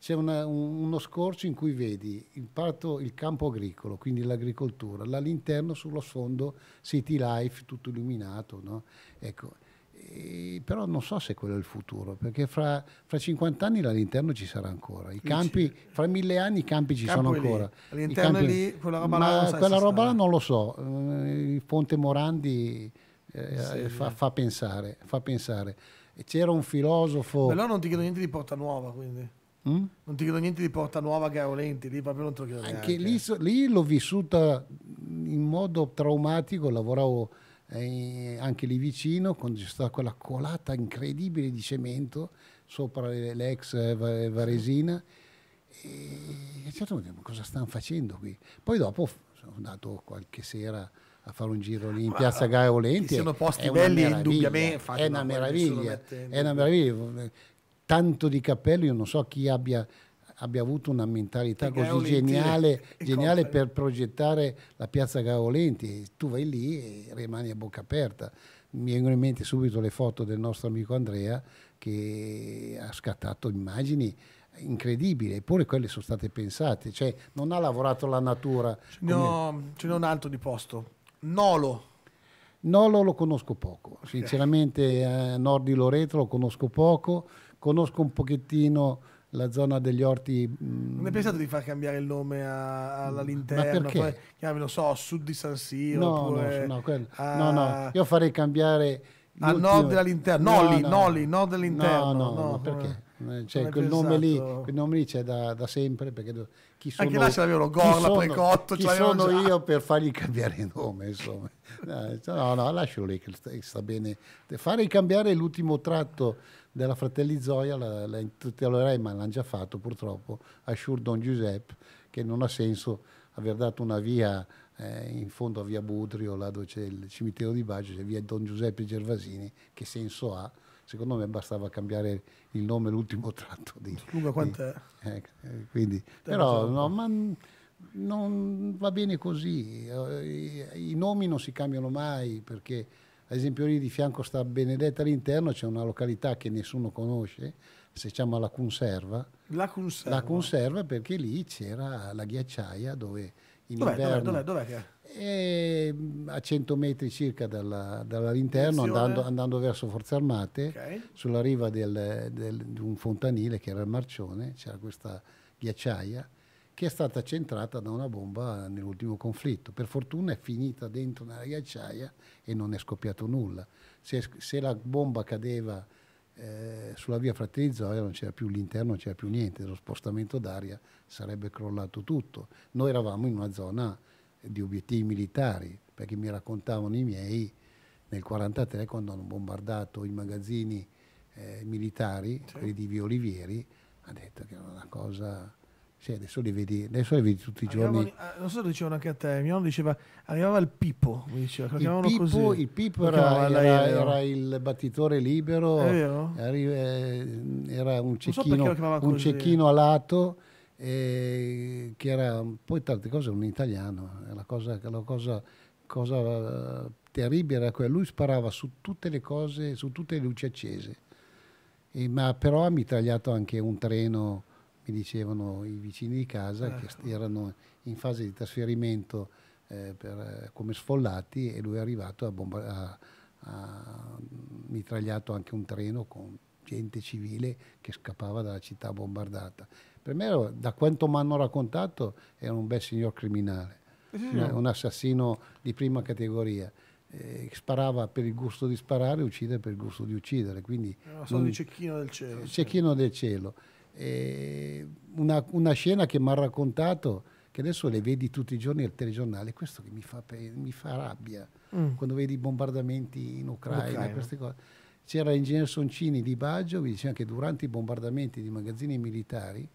[SPEAKER 2] c'è una, un, uno scorcio in cui vedi il, parto, il campo agricolo, quindi l'agricoltura, là all'interno sullo sfondo City Life, tutto illuminato. No? Ecco, e, però non so se quello è il futuro, perché fra, fra 50 anni là ci sarà ancora. I campi, fra mille anni i campi ci campo sono ancora. Lì. All'interno campi, lì quella roba, là quella roba là non, lo so. Eh, il Ponte Morandi eh, eh, sì. fa, fa, pensare, fa pensare. C'era un filosofo... Però
[SPEAKER 1] non ti chiedo niente di Porta Nuova, quindi. Mm? Non ti chiedo niente di Porta Nuova Gaolenti, lì proprio non te lo chiedo Anche
[SPEAKER 2] lì, lì, l'ho vissuta in modo traumatico, lavoravo eh, anche lì vicino, quando c'è stata quella colata incredibile di cemento sopra l'ex eh, eh, Varesina. E a un certo punto, ma cosa stanno facendo qui? Poi dopo sono andato qualche sera a fare un giro lì in piazza Gaia Volenti. Sono posti belli indubbiamente. È una meraviglia, è una meraviglia. Tanto di cappello, io non so chi abbia abbia avuto una mentalità Perché così geniale, geniale per progettare la piazza Gaolenti. Tu vai lì e rimani a bocca aperta. Mi vengono in mente subito le foto del nostro amico Andrea che ha scattato immagini incredibili, eppure quelle sono state pensate, cioè non ha lavorato la natura. Come... No,
[SPEAKER 1] ce n'è un altro di posto
[SPEAKER 2] Nolo. Nolo lo conosco poco, sinceramente a eh, nord di Loreto lo conosco poco, conosco un pochettino la zona degli orti. Mm,
[SPEAKER 1] non hai pensato di far cambiare il nome all'interno? perché? Poi lo so, sud di San Siro. No, no, no, quello, a... no, no, io
[SPEAKER 2] farei cambiare. A nord dell'interno, Noli, no, no. Noli, nord dell'interno. No, no, no, no perché? Eh. Eh, cioè, quel, nome lì, quel, nome lì, c'è da, da sempre perché do, chi sono, anche là ce l'avevano Gorla, chi Precotto chi sono già. io per fargli cambiare nome insomma no no lascialo lì che sta bene fare cambiare l'ultimo tratto della Fratelli Zoya la, la intitolerei ma l'hanno già fatto purtroppo a Sure Don Giuseppe che non ha senso aver dato una via eh, in fondo a via Budrio là dove c'è il cimitero di Baggio c'è via Don Giuseppe Gervasini che senso ha Secondo me bastava cambiare il nome l'ultimo tratto. Di, Lunga quant'è? Di, eh, eh, quindi, però no, ma non va bene così. Eh, I, I, nomi non si cambiano mai perché ad esempio lì di fianco sta Benedetta all'interno, c'è una località che nessuno conosce, se chiama La Conserva.
[SPEAKER 1] La Conserva? La
[SPEAKER 2] Conserva perché lì c'era la ghiacciaia dove in dov'è, inverno... Dov'è, dov'è, dov'è che è? e a 100 metri circa dalla, dall'interno, andando, andando, verso Forze Armate, okay. sulla riva del, del, di un fontanile che era il Marcione, c'era questa ghiacciaia che è stata centrata da una bomba nell'ultimo conflitto. Per fortuna è finita dentro nella ghiacciaia e non è scoppiato nulla. Se, se la bomba cadeva eh, sulla via Fratelli Zoia non c'era più l'interno, non c'era più niente, lo spostamento d'aria sarebbe crollato tutto. Noi eravamo in una zona di obiettivi militari, perché mi raccontavano i miei nel 1943 quando hanno bombardato i magazzini eh, militari, sì. quelli di Via Olivieri, ha detto che era una cosa... Sì, adesso li vedi, adesso li vedi tutti i Arrivavano, giorni.
[SPEAKER 1] Eh, non so se lo dicevano anche a te, mio nonno diceva, arrivava il Pippo, mi diceva, il Pippo, così. Il Pippo era, era, era,
[SPEAKER 2] il battitore libero, eh, era, un, cecchino, so un cecchino alato e che era poi tante cose un italiano, eh, la cosa, la cosa, cosa eh, terribile era quella, lui sparava su tutte le cose, su tutte le luci accese, e, ma però ha mitragliato anche un treno, mi dicevano i vicini di casa, eh. che ecco. erano in fase di trasferimento eh, per, eh, come sfollati e lui è arrivato a bomba, a, ha mitragliato anche un treno con gente civile che scappava dalla città bombardata. Per me, da quanto mi hanno raccontato, era un bel signor criminale, mm. un assassino di prima categoria. Eh, sparava per il gusto di sparare, uccide per il gusto di uccidere. Quindi era non... il cecchino del cielo. Cecchino del cielo. Eh, una, una, scena che mi ha raccontato che adesso le vedi tutti i giorni al telegiornale, questo che mi fa, mi fa rabbia mm. quando vedi i bombardamenti in Ucraina, Ucraina. C'era l'ingegner Soncini di Baggio mi diceva che durante i bombardamenti di magazzini militari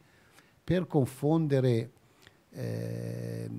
[SPEAKER 2] per confondere eh,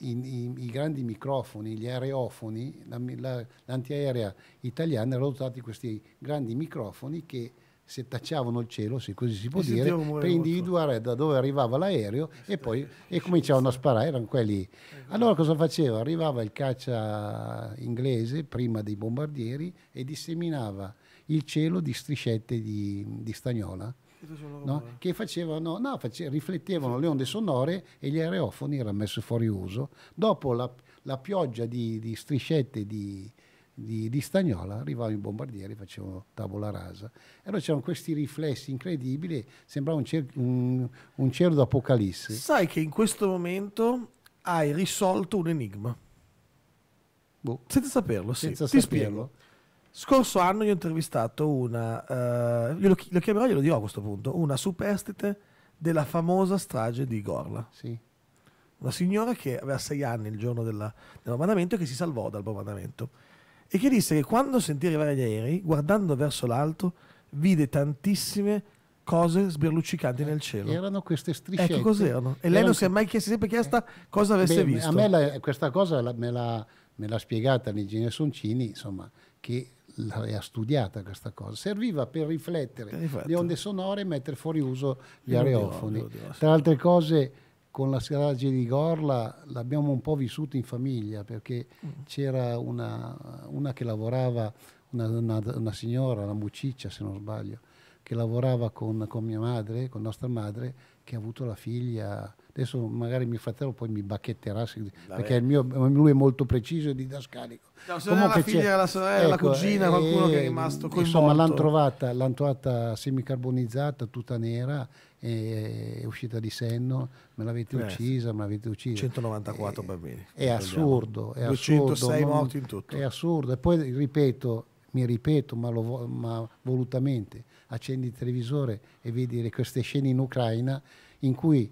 [SPEAKER 2] i, i, i, grandi microfoni, gli aerofoni, l'antiaerea la, italiana dotata di questi grandi microfoni che se tacciavano il cielo, se così si può e dire, per individuare da dove arrivava l'aereo e poi e cominciavano a sparare, erano quelli. Ecco. Allora cosa faceva? Arrivava il caccia inglese, prima dei bombardieri, e disseminava il cielo di striscette di, di stagnola no? che facevano, no, face, riflettevano le onde sonore e gli aerofoni erano messi fuori uso. Dopo la, la pioggia di, di striscette di, di, di, Stagnola arrivavano i bombardieri, e facevano tavola rasa. E allora c'erano questi riflessi incredibili, sembrava un, cer- un, un cielo d'apocalisse.
[SPEAKER 1] Sai che in questo momento hai risolto un enigma. Boh. Senza saperlo, sì. Senza Ti saperlo. Spiego. Scorso anno io ho intervistato una, eh, lo, chi- lo chiamerò, glielo dirò a questo punto, una superstite della famosa strage di Gorla. Sì. Una signora che aveva sei anni il giorno della, del bombardamento e che si salvò dal bombardamento. E che disse che quando sentì arrivare gli aerei, guardando verso l'alto, vide tantissime cose sbirluccicanti nel cielo. Erano queste strisce. Ecco cos'erano. E lei non si è mai chiesta, sempre chiesta eh. cosa avesse Beh, visto. A me
[SPEAKER 2] la- questa cosa la- me, l'ha, me l'ha spiegata l'ingegnere Soncini, insomma, che l'aveva studiata questa cosa, serviva per riflettere eh, le onde sonore e mettere fuori uso gli areofoni. Tra altre cose con la strage di Gorla l'abbiamo un po' vissuto in famiglia perché mm. c'era una, una, che lavorava, una, una, una, signora, la Muciccia se non sbaglio, che lavorava con, con, mia madre, con nostra madre, che ha avuto la figlia adesso magari mio fratello poi mi bacchetterà perché mio, lui è molto preciso e didascalico no, la figlia, la sorella, ecco, la cugina eh, qualcuno e, che è rimasto così insomma l'hanno trovata, l'han trovata semicarbonizzata tutta nera è uscita di senno, me l'avete eh, uccisa, me l'avete uccisa. 194 è, eh, bambini. È assurdo, è 206 assurdo, morti in tutto. È assurdo. E poi ripeto, mi ripeto, ma, lo, ma volutamente, accendi il televisore e vedi queste scene in Ucraina in cui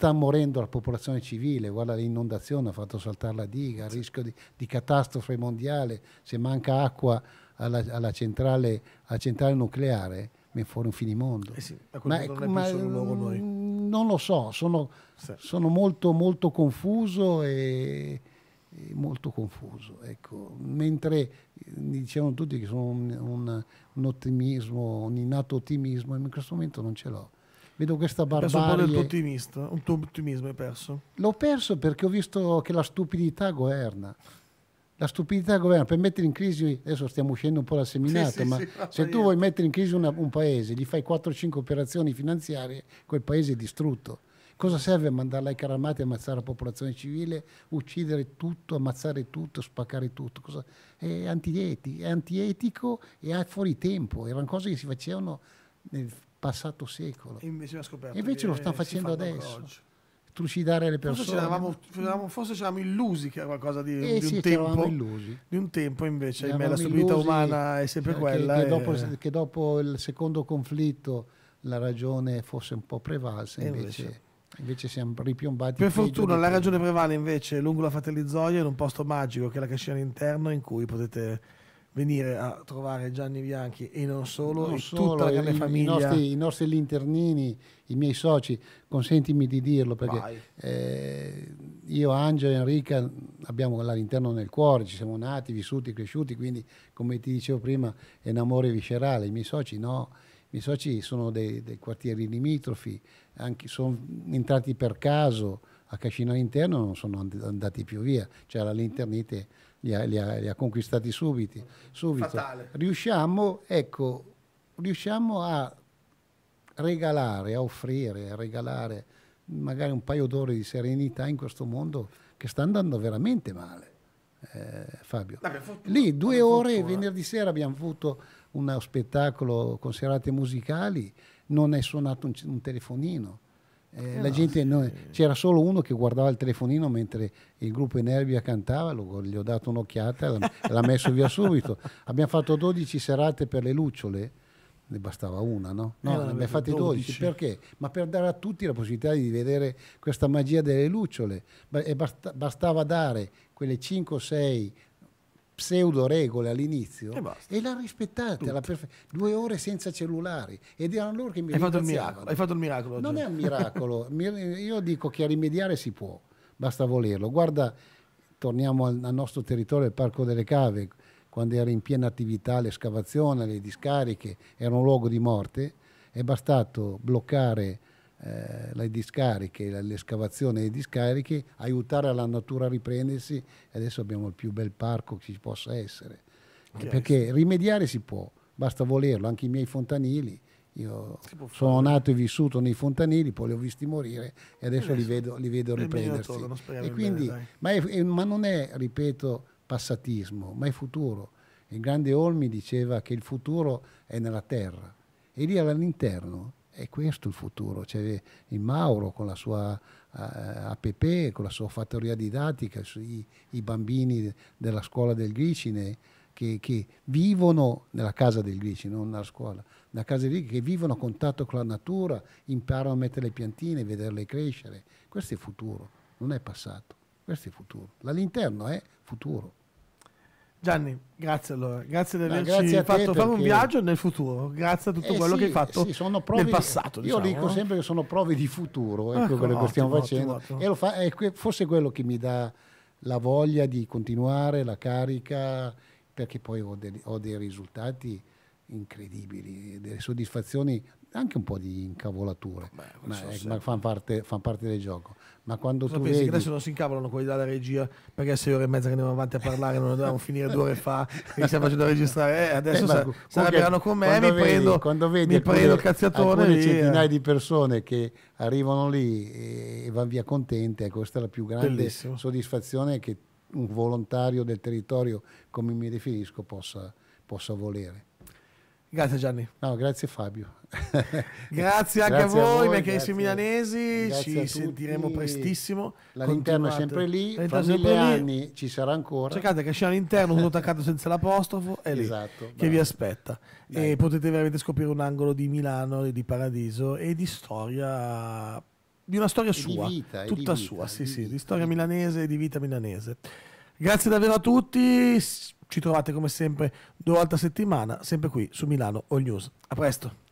[SPEAKER 2] sta morendo la popolazione civile, guarda l'inondazione, ha fatto saltare la diga, il rischio di, di catastrofe mondiale, se manca acqua alla, alla, centrale, alla centrale, nucleare viene fuori un finimondo. Eh sì, ma, non, ma mm, non, lo so, sono, sì. sono molto molto confuso e, e molto confuso. Ecco. Mentre eh, dicevano tutti che sono un, un, un ottimismo, un innato ottimismo, in questo momento non ce l'ho vedo questa barbarie. Hai perso un po'
[SPEAKER 1] del tuo un tuo ottimismo hai perso.
[SPEAKER 2] L'ho perso perché ho visto che la stupidità governa. La stupidità governa, per mettere in crisi, adesso stiamo uscendo un po' la seminata, sì, ma sì, se tu vuoi mettere in crisi una, un paese, gli fai 4-5 operazioni finanziarie, quel paese è distrutto. Cosa serve mandarla ai caramati, ammazzare la popolazione civile, uccidere tutto, ammazzare tutto, spaccare tutto? Cosa? È, antietico, è antietico e è fuori tempo. Erano cose che si facevano nel passato secolo. E invece, e invece lo sta facendo adesso. Oggi.
[SPEAKER 1] Trucidare le persone. Forse, eravamo, forse ci eravamo illusi che era qualcosa di, eh di sì, un tempo. Di un tempo invece, ahimè, la subita umana è sempre cioè, quella. Che, e... che, dopo,
[SPEAKER 2] che, dopo, il secondo conflitto la ragione fosse un po' prevalsa, invece, invece. Invece siamo ripiombati. Per fortuna la ragione
[SPEAKER 1] prevale invece lungo la Fratelli Zoya in un posto magico che è la cascina all'interno in cui potete venire a trovare Gianni Bianchi e non solo, non e solo, tutta la grande i, famiglia. I nostri, I nostri, linternini,
[SPEAKER 2] i miei soci, consentimi di dirlo perché eh, io, Angelo e Enrica abbiamo l'interno nel cuore, ci siamo nati, vissuti, cresciuti, quindi come ti dicevo prima è un amore viscerale, i miei soci no. I miei soci sono dei, dei quartieri limitrofi, anche, sono entrati per caso a Cascina all'interno non sono andati più via, cioè la linternite li ha, li ha, li ha conquistati subito. subito. Riusciamo, ecco, riusciamo a regalare, a offrire, a regalare magari un paio d'ore di serenità in questo mondo che sta andando veramente male. Eh, Fabio. Lì due ore, venerdì sera abbiamo avuto uno spettacolo con serate musicali, non è suonato un, un telefonino. Eh, eh no, la gente non... c'era solo uno che guardava il telefonino mentre il gruppo Enervia cantava, lo, gli ho dato un'occhiata e l'ha messo via subito. Abbiamo fatto 12 serate per le lucciole, ne bastava una, no? No, eh, ne abbiamo fatte 12. 12. Perché? Ma per dare a tutti la possibilità di vedere questa magia delle lucciole. E basta, bastava dare quelle 5 o 6 pseudo regole all'inizio e, e l'ha rispettata due ore senza cellulari ed erano loro che mi hai fatto il miracolo hai fatto il miracolo oggi. non è un miracolo io dico che a rimediare si può basta volerlo guarda torniamo al, al nostro territorio il parco delle cave quando era in piena attività l'escavazione le discariche era un luogo di morte è bastato bloccare eh, le discariche, l'escavazione dei discarichi, aiutare la natura a riprendersi. e Adesso abbiamo il più bel parco che ci possa essere. Yes. Perché rimediare si può, basta volerlo, anche i miei fontanili. Io sono nato e vissuto nei fontanili, poi li ho visti morire e adesso, li, vedo, li vedo riprendersi. Miniato, quindi, bene, ma, è, è, ma non è, ripeto, passatismo, ma è futuro. Il grande Olmi diceva che il futuro è nella terra e lì all'interno è questo il futuro. C'è il Mauro con la sua uh, eh, app, con la sua fattoria didattica, i, i bambini della scuola del Gricine che, che, vivono nella casa del Gricine, non nella scuola, nella casa del Gricine, che vivono a contatto con la natura, imparano a mettere le piantine, vederle crescere. Questo è il futuro, non è passato, questo è il futuro.
[SPEAKER 1] L'all'interno è futuro. Gianni, grazie allora, grazie di averci no, fatto fare un viaggio nel futuro, grazie a tutto eh quello sì, che hai fatto sì, provi, nel passato. Diciamo, io dico no? Eh. sempre che
[SPEAKER 2] sono prove di futuro, ecco, ecco quello ottimo, che stiamo facendo, ottimo, ottimo. e fa, è forse quello che mi dà la voglia di continuare, la carica, perché poi ho, de, ho dei risultati incredibili, delle soddisfazioni anche un po' di incavolature, Beh, ma, so ma fanno parte, fan parte, del gioco. Ma quando Cosa tu pensi vedi... adesso
[SPEAKER 1] non si incavolano quelli della regia perché sei ore e mezza che andiamo avanti a parlare, non dovevamo finire due ore fa e stiamo facendo registrare, eh, adesso eh, ma, sa, saranno con me, mi vedi, prendo, quando vedi mi alcune, prendo il cazziatore. Alcune centinaia di persone
[SPEAKER 2] che arrivano lì e, vanno via contente, ecco, questa è la più grande Bellissimo. soddisfazione che un volontario del territorio, come mi riferisco, possa, possa volere. Grazie Gianni. No, grazie Fabio. grazie anche grazie a, voi, voi, meccanismi grazie, milanesi, ci sentiremo prestissimo. L'interno è sempre lì, fra mille anni
[SPEAKER 1] ci sarà ancora. Cercate che c'è all'interno, tutto attaccato senza l'apostrofo, è lì esatto, che bravo. vi aspetta. E potete veramente scoprire un angolo di Milano e di paradiso e di storia, di una storia sua, di vita, tutta di vita, sua, sì di sì, vita, di storia milanese e di vita milanese. Grazie davvero a tutti ci trovate come sempre due volte a settimana, sempre qui su Milano All News. A presto!